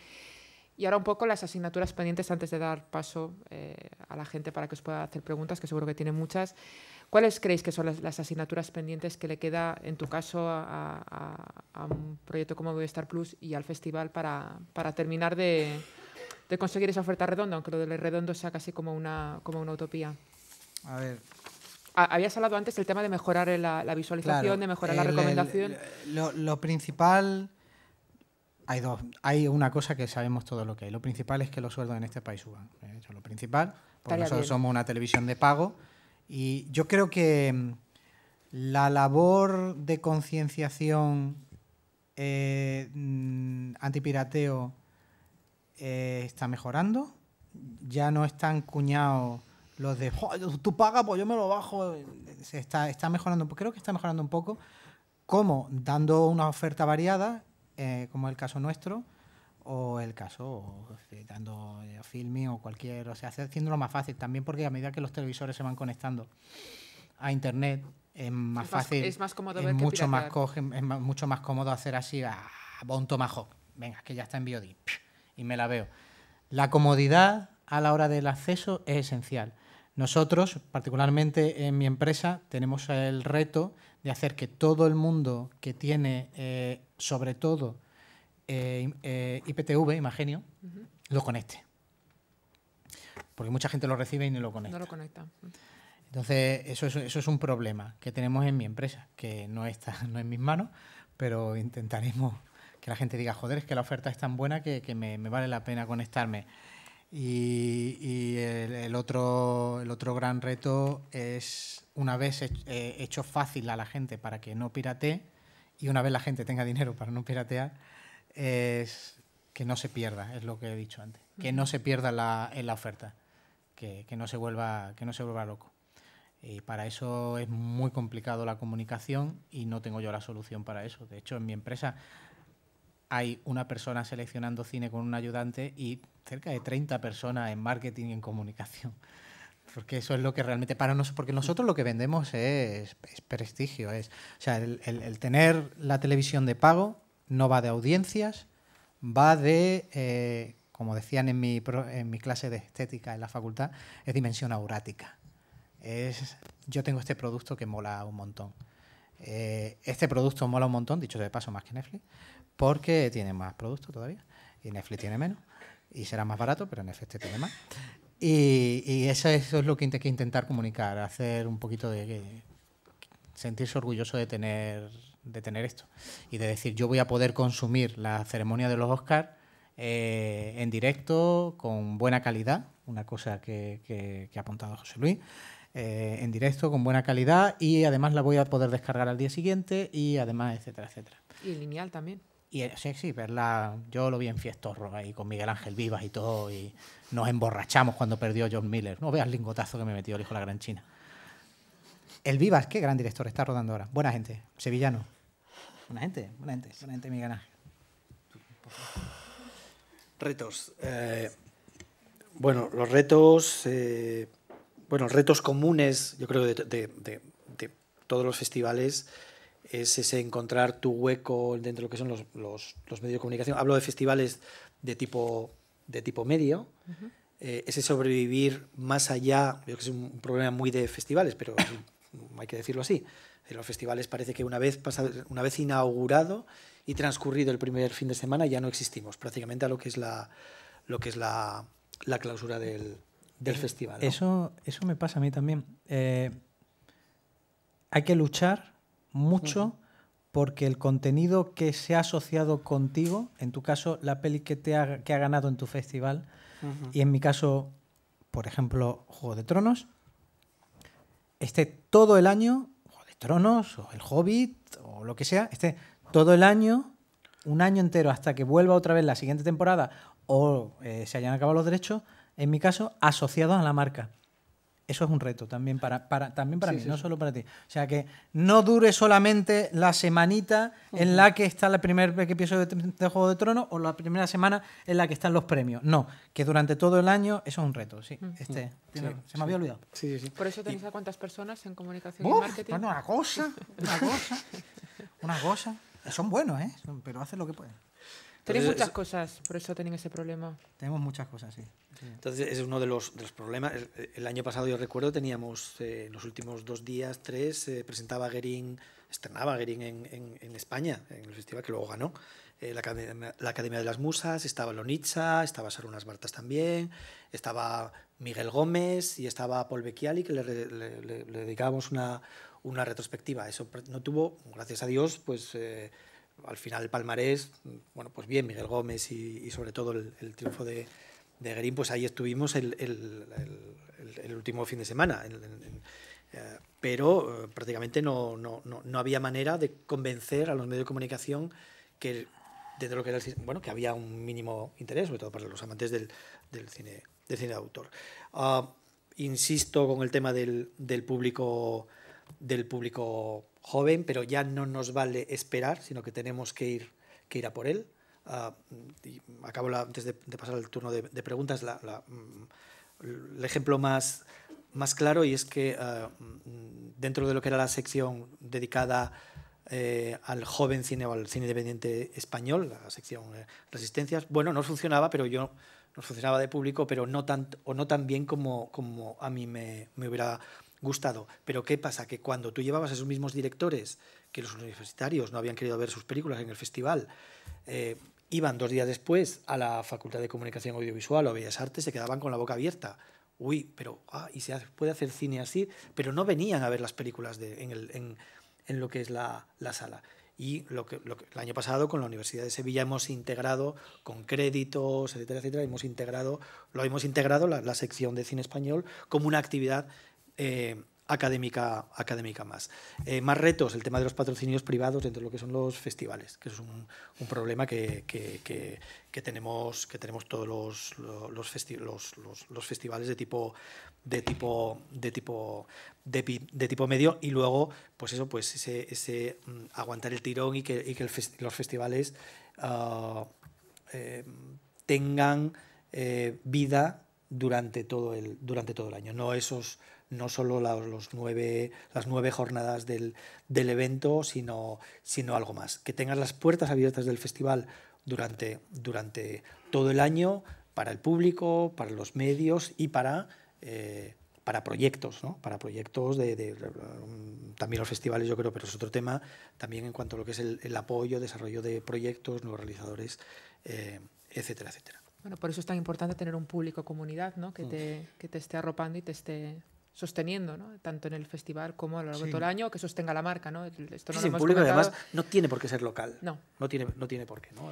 Y ahora un poco las asignaturas pendientes antes de dar paso eh, a la gente para que os pueda hacer preguntas, que seguro que tiene muchas. ¿Cuáles creéis que son las, asignaturas pendientes que le queda, en tu caso, a, un proyecto como Estar Plus y al festival para, terminar de, conseguir esa oferta redonda, aunque lo del redondo sea casi como una, como una utopía? A ver. Ah, habías hablado antes del tema de mejorar la, visualización, de mejorar la recomendación. lo principal hay, dos, hay una cosa que sabemos todo lo que hay. Lo principal es que los sueldos en este país suban. ¿eh? Eso es lo principal, porque nosotros somos una televisión de pago. Y yo creo que mm, la labor de concienciación eh, mm, antipirateo eh, está mejorando. Ya no están cuñados los de tú pagas, pues yo me lo bajo. Se está, está mejorando, creo que está mejorando un poco. ¿Cómo? dando una oferta variada eh, como el caso nuestro, o el caso eh, dando eh, filming o cualquier, o sea, haciéndolo más fácil también porque a medida que los televisores se van conectando a internet es más fácil, es mucho más cómodo hacer así a ah, Bon Tomahawk, venga, que ya está en VOD y me la veo. La comodidad a la hora del acceso es esencial. Nosotros, particularmente en mi empresa, tenemos el reto de hacer que todo el mundo que tiene eh, sobre todo eh, IPTV, eh, Imagenio, lo conecte. Porque mucha gente lo recibe y no lo conecta. Entonces, eso es, un problema que tenemos en mi empresa, que no está no en mis manos, pero intentaremos que la gente diga, joder, es que la oferta es tan buena que, me, vale la pena conectarme. Y, otro, el otro gran reto es, una vez hecho fácil a la gente para que no piratee, y una vez la gente tenga dinero para no piratear, es que no se pierda, es lo que he dicho antes, que no se pierda en eh, la oferta, que, no se vuelva, que no se vuelva loco. Y para eso es muy complicado la comunicación y no tengo yo la solución para eso. De hecho, en mi empresa hay una persona seleccionando cine con un ayudante y cerca de 30 personas en marketing y en comunicación porque eso es lo que realmente para nosotros, porque nosotros lo que vendemos es, prestigio, es, o sea, el, tener la televisión de pago no va de audiencias, va de, eh, como decían en mi, en mi clase de estética en la facultad, es dimensión aurática. Es, yo tengo este producto que mola un montón. Eh, este producto mola un montón, dicho de paso, más que Netflix, porque tiene más producto todavía y Netflix tiene menos y será más barato, pero en efecto tiene más. Y, eso, es lo que hay que intentar comunicar, hacer un poquito de, sentirse orgulloso de tener, de tener esto. Y de decir, yo voy a poder consumir la ceremonia de los Oscars eh, en directo, con buena calidad, una cosa que, ha apuntado José Luis. Eh, en directo con buena calidad y además la voy a poder descargar al día siguiente y además, etcétera, etcétera. Y lineal también. Y eh, sí, sí, verla. Yo lo vi en Fiestorro ahí con Miguel Ángel Vivas y todo, y nos emborrachamos cuando perdió John Miller. No veas lingotazo que me metió el hijo de la gran China. El Vivas, qué gran director, está rodando ahora. Buena gente, sevillano. Buena gente, buena gente, buena gente, Miguel Ángel. Retos. Eh, bueno, los retos. Eh, bueno, retos comunes, yo creo, de todos los festivales es ese encontrar tu hueco dentro de lo que son los, medios de comunicación. Hablo de festivales de tipo, de tipo medio. Eh, ese sobrevivir más allá, creo que es un problema muy de festivales, pero hay que decirlo así. En los festivales parece que una vez, una vez inaugurado y transcurrido el primer fin de semana ya no existimos, prácticamente a lo que es la, lo que es la, clausura del, eh, festival. Eso, eso me pasa a mí también. Eh, hay que luchar mucho porque el contenido que se ha asociado contigo, en tu caso, la peli que, te ha, ganado en tu festival, y en mi caso, por ejemplo, Juego de Tronos, esté todo el año, Juego de Tronos, o El Hobbit, o lo que sea, esté todo el año, un año entero, hasta que vuelva otra vez la siguiente temporada o eh, se hayan acabado los derechos, en mi caso, asociados a la marca. Eso es un reto también para, también para mí, no solo para ti. O sea, que no dure solamente la semanita en la que está el primer episodio de, de Juego de Tronos o la primera semana en la que están los premios. No, que durante todo el año eso es un reto, sí. este, se me había olvidado. Por eso tenéis a cuántas personas en comunicación y marketing. una cosa, una cosa, Son buenos, ¿eh? Pero hacen lo que pueden. Tenéis muchas cosas, por eso tenéis ese problema. Tenemos muchas cosas, sí. Mm. Entonces, es uno de los, problemas. El, año pasado, yo recuerdo, teníamos eh, en los últimos dos días, tres, eh, presentaba Guerin, estrenaba Guerin en, en, España, en el festival que luego ganó. Eh, la, Academia, de las Musas, estaba Lonitza, estaba Sarunas Bartas también, estaba Miguel Gómez y estaba Paul Becchiali, que le, le, dedicábamos una, una, retrospectiva. Eso no tuvo, gracias a Dios, pues al final el palmarés, mm, bueno, pues bien, Miguel Gómez y, sobre todo el triunfo de de Green, pues ahí estuvimos el, último fin de semana. Eh, pero eh, prácticamente no, no, había manera de convencer a los medios de comunicación que dentro lo que era bueno que había un mínimo interés, sobre todo para los amantes del, cine del cine de autor. Ah, insisto con el tema del, del público del público joven, pero ya no nos vale esperar, sino que tenemos que ir que ir a por él. Ah, acabo antes de, pasar el turno de, preguntas, mm, el ejemplo más, más claro y es que ah, mm, dentro de lo que era la sección dedicada eh, al joven cine o al cine independiente español, la sección eh, Resistencias, bueno, no funcionaba, pero yo no funcionaba de público, pero no tan, o no tan bien como, como a mí me, me hubiera gustado. Pero ¿qué pasa? Que cuando tú llevabas a esos mismos directores, que los universitarios no habían querido ver sus películas en el festival, eh, iban dos días después a la Facultad de Comunicación Audiovisual o Bellas Artes, se quedaban con la boca abierta. Uy, pero, ah, y se puede hacer cine así, pero no venían a ver las películas en, lo que es la, sala. Y el año pasado con la Universidad de Sevilla hemos integrado con créditos, etcétera, etcétera, hemos integrado, lo hemos integrado la, sección de cine español como una actividad eh, académica, académica más. Eh, más retos, el tema de los patrocinios privados dentro de lo que son los festivales, que es un, problema que, tenemos, que tenemos todos los, los, festivales de tipo de tipo de tipo de, tipo medio y luego pues eso pues ese, mm, aguantar el tirón y que, los festivales ah, eh, tengan eh, vida durante todo el durante todo el año no esos no solo nueve, las nueve jornadas del, evento, sino, sino algo más. Que tengas las puertas abiertas del festival durante, durante todo el año para el público, para los medios y para... Eh, para proyectos, para proyectos de, también los festivales yo creo, pero es otro tema también en cuanto a lo que es el, apoyo, desarrollo de proyectos, nuevos realizadores, eh, etcétera, etcétera. Bueno, por eso es tan importante tener un público, comunidad, que, mm. te, que te esté arropando y te esté sosteniendo, tanto en el festival como a lo largo del de todo el año, que sostenga la marca. ¿no? Esto no además no tiene por qué ser local. No. No tiene, no tiene por qué. ¿no?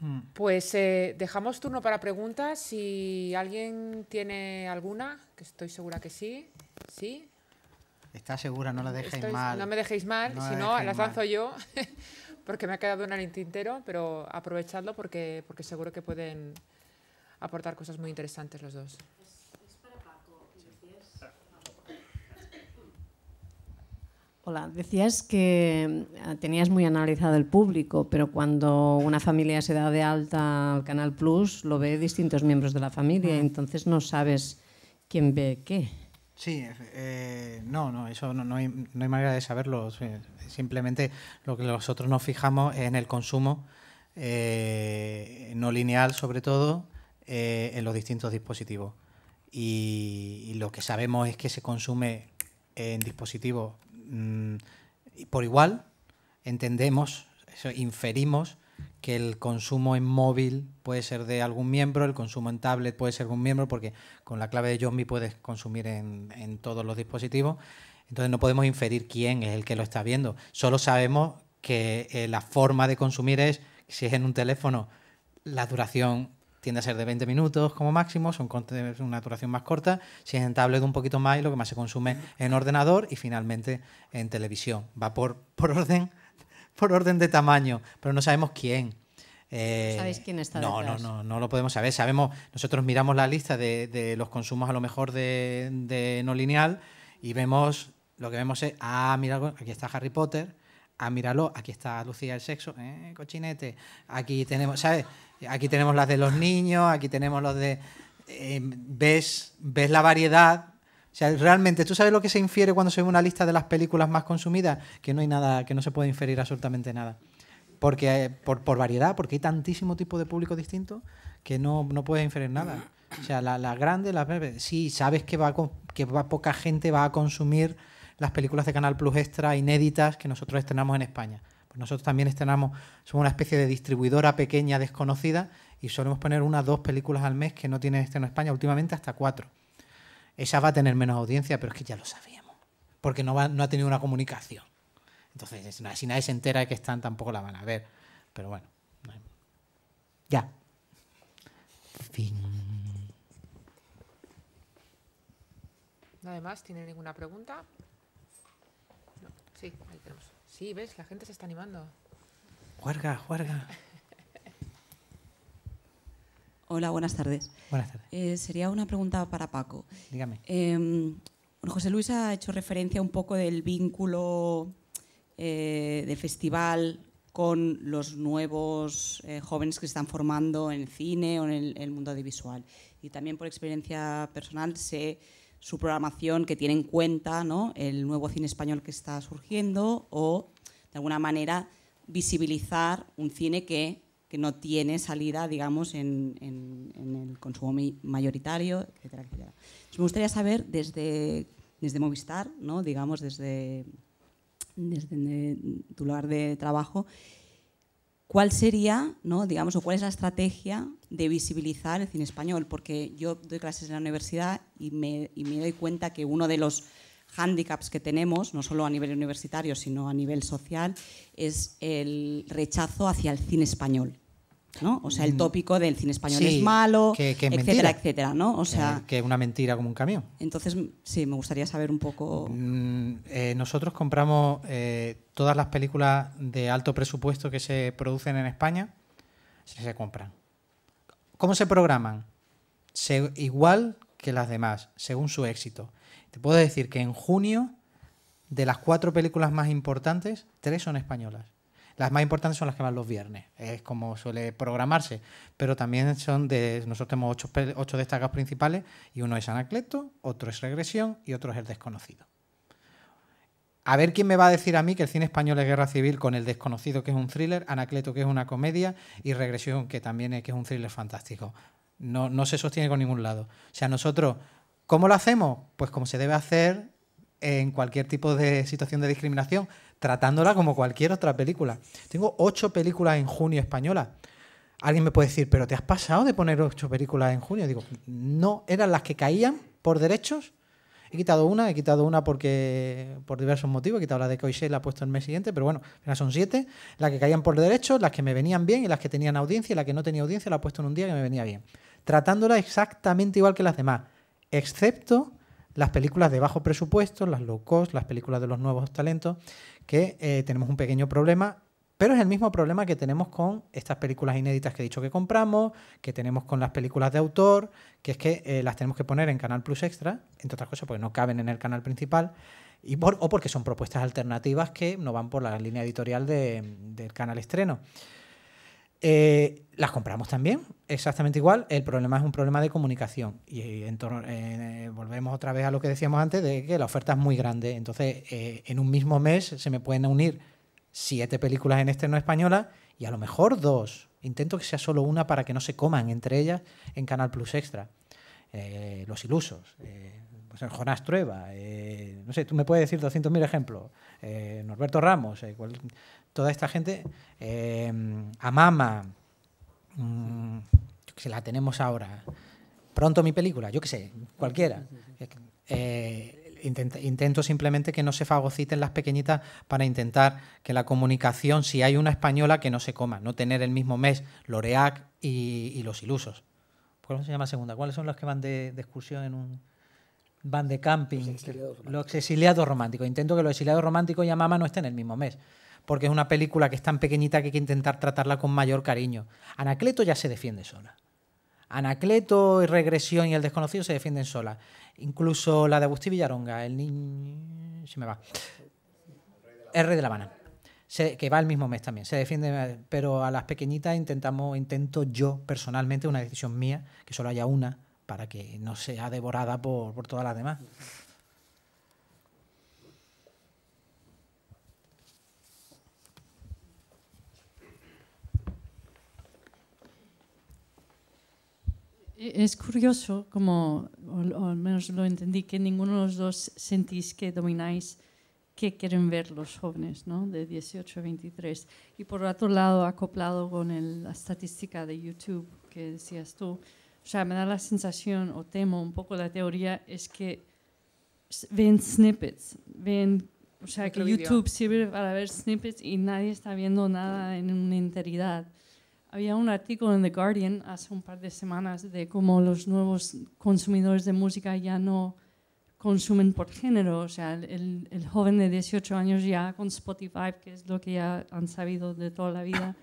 Mm. Pues eh, dejamos turno para preguntas. Si alguien tiene alguna, que estoy segura que sí. ¿Sí? Está segura, no la dejéis mal. No me dejéis mal, si no, la lanzo yo. porque me ha quedado una en el tintero, pero aprovechadlo porque, porque seguro que pueden aportar cosas muy interesantes los dos. Hola, decías que mm, tenías muy analizado el público, pero cuando una familia se da de alta al Canal Plus, lo ve distintos miembros de la familia, entonces no sabes quién ve qué. Sí, eh, no, no, eso no, hay, manera de saberlo. Simplemente lo que nosotros nos fijamos es en el consumo eh, no lineal, sobre todo, eh, en los distintos dispositivos. y, lo que sabemos es que se consume en dispositivos Mm, y por igual entendemos, inferimos que el consumo en móvil puede ser de algún miembro, el consumo en tablet puede ser de un miembro, porque con la clave de Yomi puedes consumir en, todos los dispositivos. Entonces no podemos inferir quién es el que lo está viendo. Solo sabemos que eh, la forma de consumir es, si es en un teléfono, la duración tiende a ser de 20 minutos como máximo, son una duración más corta, si es en tablet un poquito más y lo que más se consume en ordenador y finalmente en televisión. Va por, por, orden, por orden de tamaño, pero no sabemos quién. Eh, ¿Sabéis quién está detrás? No, no, no lo podemos saber. Sabemos, nosotros miramos la lista de, los consumos a lo mejor de, de, no lineal y vemos, lo que vemos es, ah, mira, aquí está Harry Potter, a ah, míralo, aquí está Lucía el sexo, eh, cochinete. Aquí tenemos, ¿sabes? Aquí tenemos las de los niños, aquí tenemos los de... Eh, ves, ves la variedad, o sea, realmente, ¿tú sabes lo que se infiere cuando se ve una lista de las películas más consumidas? Que no hay nada, que no se puede inferir absolutamente nada. Porque, eh, por, variedad, porque hay tantísimo tipo de público distinto que no, no puedes inferir nada. O sea, las grandes, las breves. Sí, sabes que va, que poca gente va a consumir las películas de Canal Plus Extra inéditas que nosotros estrenamos en España. Pues nosotros también estrenamos, somos una especie de distribuidora pequeña desconocida y solemos poner o dos películas al mes que no tienen estreno en España, últimamente hasta cuatro. Esa va a tener menos audiencia, pero es que ya lo sabíamos, porque no, va, no ha tenido una comunicación. Entonces, si nadie se entera de que están, tampoco la van a ver. Pero bueno. Ya. Fin. Nada más, ¿tiene ninguna pregunta? Sí, ves, la gente se está animando. Juerga, juerga. Hola, buenas tardes. Buenas tardes. Eh, sería una pregunta para Paco. Dígame. Em, José Luis ha hecho referencia un poco del vínculo eh, de festival con los nuevos eh, jóvenes que se están formando en el cine o en el, mundo audiovisual. Y también por experiencia personal sé su programación que tiene en cuenta el nuevo cine español que está surgiendo o, de alguna manera, visibilizar un cine que, no tiene salida, digamos, en, el consumo mayoritario, etcétera, me gustaría saber desde, desde Movistar, ¿no? digamos, desde, desde tu lugar de trabajo, ¿cuál sería, ¿no? digamos, o cuál es la estrategia de visibilizar el cine español? Porque yo doy clases en la universidad y me, y me doy cuenta que uno de los hándicaps que tenemos, no solo a nivel universitario, sino a nivel social, es el rechazo hacia el cine español. O sea, el mm. tópico del cine español es malo, que, etcétera, etcétera, ¿no? O eh, sea, que es una mentira como un camión. Entonces, sí, me gustaría saber un poco. Mm, eh, nosotros compramos eh, todas las películas de alto presupuesto que se producen en España, se, se compran. ¿Cómo se programan? igual que las demás, según su éxito. Te puedo decir que en junio, de las cuatro películas más importantes, tres son españolas. Las más importantes son las que van los viernes, es como suele programarse, pero también son de, nosotros tenemos ocho, ocho destacados principales y uno es Anacleto, otro es Regresión y otro es El Desconocido. A ver quién me va a decir a mí que el cine español es guerra civil con El Desconocido, que es un thriller, Anacleto, que es una comedia, y Regresión, que también es, que es un thriller fantástico. No, no se sostiene con ningún lado. O sea, nosotros, ¿cómo lo hacemos? Pues como se debe hacer en cualquier tipo de situación de discriminación, tratándola como cualquier otra película. Tengo ocho películas en junio españolas. Alguien me puede decir, pero ¿te has pasado de poner ocho películas en junio? Digo, no, eran las que caían por derechos. He quitado una, he quitado una porque por diversos motivos, he quitado la de Coise y la he puesto el mes siguiente, pero bueno, son siete, las que caían por derechos, las que me venían bien y las que tenían audiencia y la que no tenía audiencia la he puesto en un día que me venía bien. Tratándola exactamente igual que las demás, excepto las películas de bajo presupuesto, las low cost, las películas de los nuevos talentos, que eh, tenemos un pequeño problema, pero es el mismo problema que tenemos con estas películas inéditas que he dicho que compramos, que tenemos con las películas de autor, que es que eh, las tenemos que poner en Canal Plus Extra, entre otras cosas porque no caben en el canal principal, y o porque son propuestas alternativas que no van por la línea editorial del canal estreno. Eh, las compramos también, exactamente igual. El problema es un problema de comunicación. Y eh, en eh, volvemos otra vez a lo que decíamos antes de que la oferta es muy grande. Entonces, en un mismo mes se me pueden unir siete películas en no española y a lo mejor dos. Intento que sea solo una para que no se coman entre ellas en Canal Plus Extra. Los Ilusos, pues Jonás Trueba, no sé, tú me puedes decir 200.000 ejemplos. Norberto Ramos, toda esta gente, em, a Mama mm, que la tenemos ahora, pronto mi película, yo qué sé, cualquiera. Eh, intento, simplemente que no se fagociten las pequeñitas para intentar que la comunicación, si hay una española, que no se coma, no tener el mismo mes Loreac y, los ilusos. ¿Cómo se llama segunda? ¿Cuáles son los que van de, excursión en un van de camping? Los exiliados, románticos. Intento que los exiliados románticos y a Mama no estén en el mismo mes porque es una película que es tan pequeñita que hay que intentar tratarla con mayor cariño. Anacleto ya se defiende sola. Anacleto y Regresión y El Desconocido se defienden sola. Incluso la de Agustín Villaronga, el niño... Se me va. R de la Habana. que va el mismo mes también, se defiende, pero a las pequeñitas intentamos, intento yo personalmente, una decisión mía, que solo haya una, para que no sea devorada por, por todas las demás. Eh, es curioso, como o, al menos lo entendí, que ninguno de los dos sentís que domináis qué quieren ver los jóvenes ¿no? de 18 a 23. Y por otro lado, acoplado con la estadística de YouTube que decías tú, o sea, me da la sensación, o temo un poco la teoría, es que ven snippets, ven, o sea, que YouTube sirve para ver snippets y nadie está viendo nada en una integridad. Había un artículo en The Guardian hace un par de semanas de cómo los nuevos consumidores de música ya no consumen por género. O sea, el, joven de 18 años ya con Spotify, que es lo que ya han sabido de toda la vida,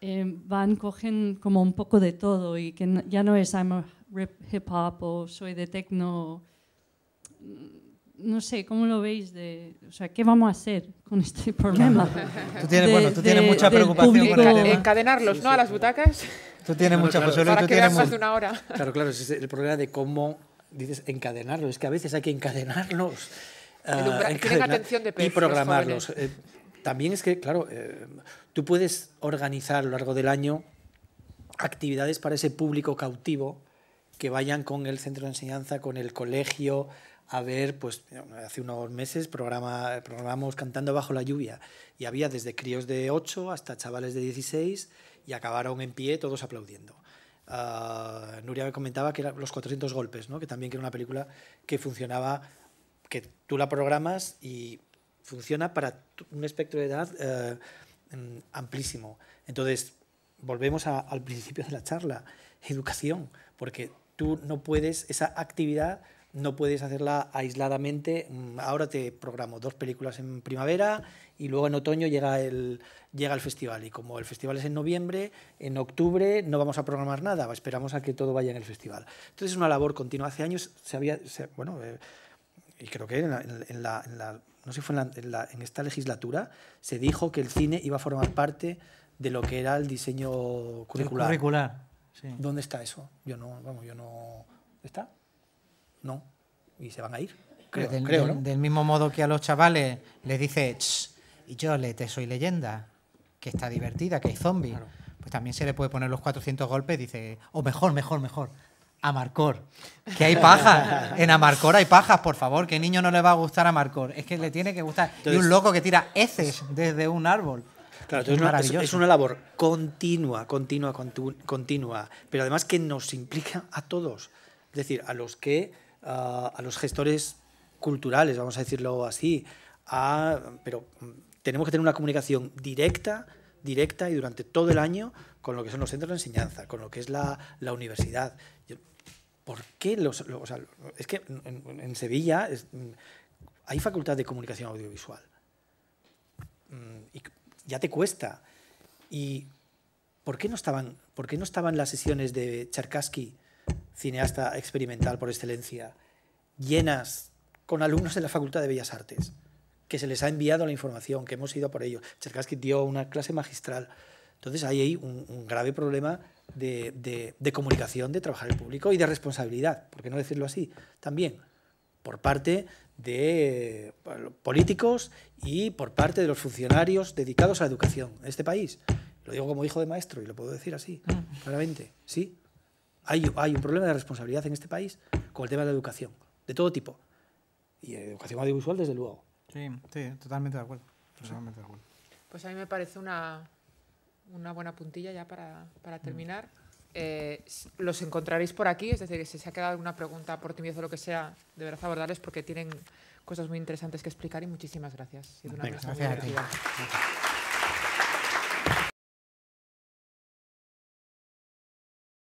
eh, van, cogen como un poco de todo y que ya no es I'm a hip hop o soy de techno no sé, ¿cómo lo veis? De, o sea, ¿qué vamos a hacer con este problema? tú tienes, bueno, tú tienes mucha preocupación con Encadenarlos, ¿no? a las butacas. Tú tienes no, mucha claro, posibilidad. Para más una hora. Claro, claro, es el problema de cómo dices encadenarlos. Es que a veces hay que encadenarlos. que ah, atención de Y programarlos. Eh, también es que, claro, eh, tú puedes organizar a lo largo del año actividades para ese público cautivo que vayan con el centro de enseñanza, con el colegio, a ver, pues hace unos meses programa, programamos Cantando Bajo la Lluvia y había desde críos de 8 hasta chavales de 16 y acabaron en pie todos aplaudiendo. Ah, Nuria me comentaba que los 400 golpes, ¿no? que también que era una película que funcionaba, que tú la programas y funciona para un espectro de edad eh, mm, amplísimo. Entonces, volvemos al principio de la charla, educación, porque tú no puedes, esa actividad no puedes hacerla aisladamente. Mm, ahora te programo dos películas en primavera y luego en otoño llega el, llega festival. Y como el festival es en noviembre, en octubre no vamos a programar nada, esperamos a que todo vaya en el festival. Entonces es una labor continua. Hace años se había, bueno, eh, y creo que en no sé fue esta legislatura, se dijo que el cine iba a formar parte de lo que era el diseño curricular. ¿Dónde está eso? Yo no, vamos, yo no... ¿Está? no, y se van a ir. Creo, del, mismo modo que a los chavales les dice, y yo le te soy leyenda, que está divertida, que hay zombies, pues también se le puede poner los 400 golpes, dice, o mejor, mejor, mejor. Amarcor. Que hay pajas. en Amarcor hay pajas, por favor. Que niño no le va a gustar a Marcor Es que le tiene que gustar. y un loco que tira heces desde un árbol. Claro, es, es, una labor continua, continua, continua. Pero además que nos implica a todos. Es decir, a los que a los gestores culturales, vamos a decirlo así, pero tenemos que tener una comunicación directa, directa y durante todo el año con lo que son los centros de enseñanza, con lo que es la, universidad. ¿Por qué los...? es que en, Sevilla hay facultad de comunicación audiovisual. Mm, y ya te cuesta. ¿Y por qué no estaban, no estaban las sesiones de Cherkasky cineasta experimental por excelencia, llenas con alumnos de la Facultad de Bellas Artes, que se les ha enviado la información, que hemos ido por ello. que dio una clase magistral. Entonces ahí hay un, un grave problema de, comunicación, de trabajar el público y de responsabilidad, ¿por qué no decirlo así? También por parte de pues, políticos y por parte de los funcionarios dedicados a la educación en este país. Lo digo como hijo de maestro y lo puedo decir así, mm. claramente. Sí, hay, un problema de responsabilidad en este país con el tema de la educación, de todo tipo. Y educación audiovisual, desde luego. Sí, sí, totalmente de acuerdo. Totalmente de acuerdo. Pues a mí me parece una, una buena puntilla ya para, para terminar. Mm. Eh, los encontraréis por aquí, es decir, si se ha quedado alguna pregunta por timidez o lo que sea, de verdad abordarles porque tienen cosas muy interesantes que explicar y muchísimas gracias. gracias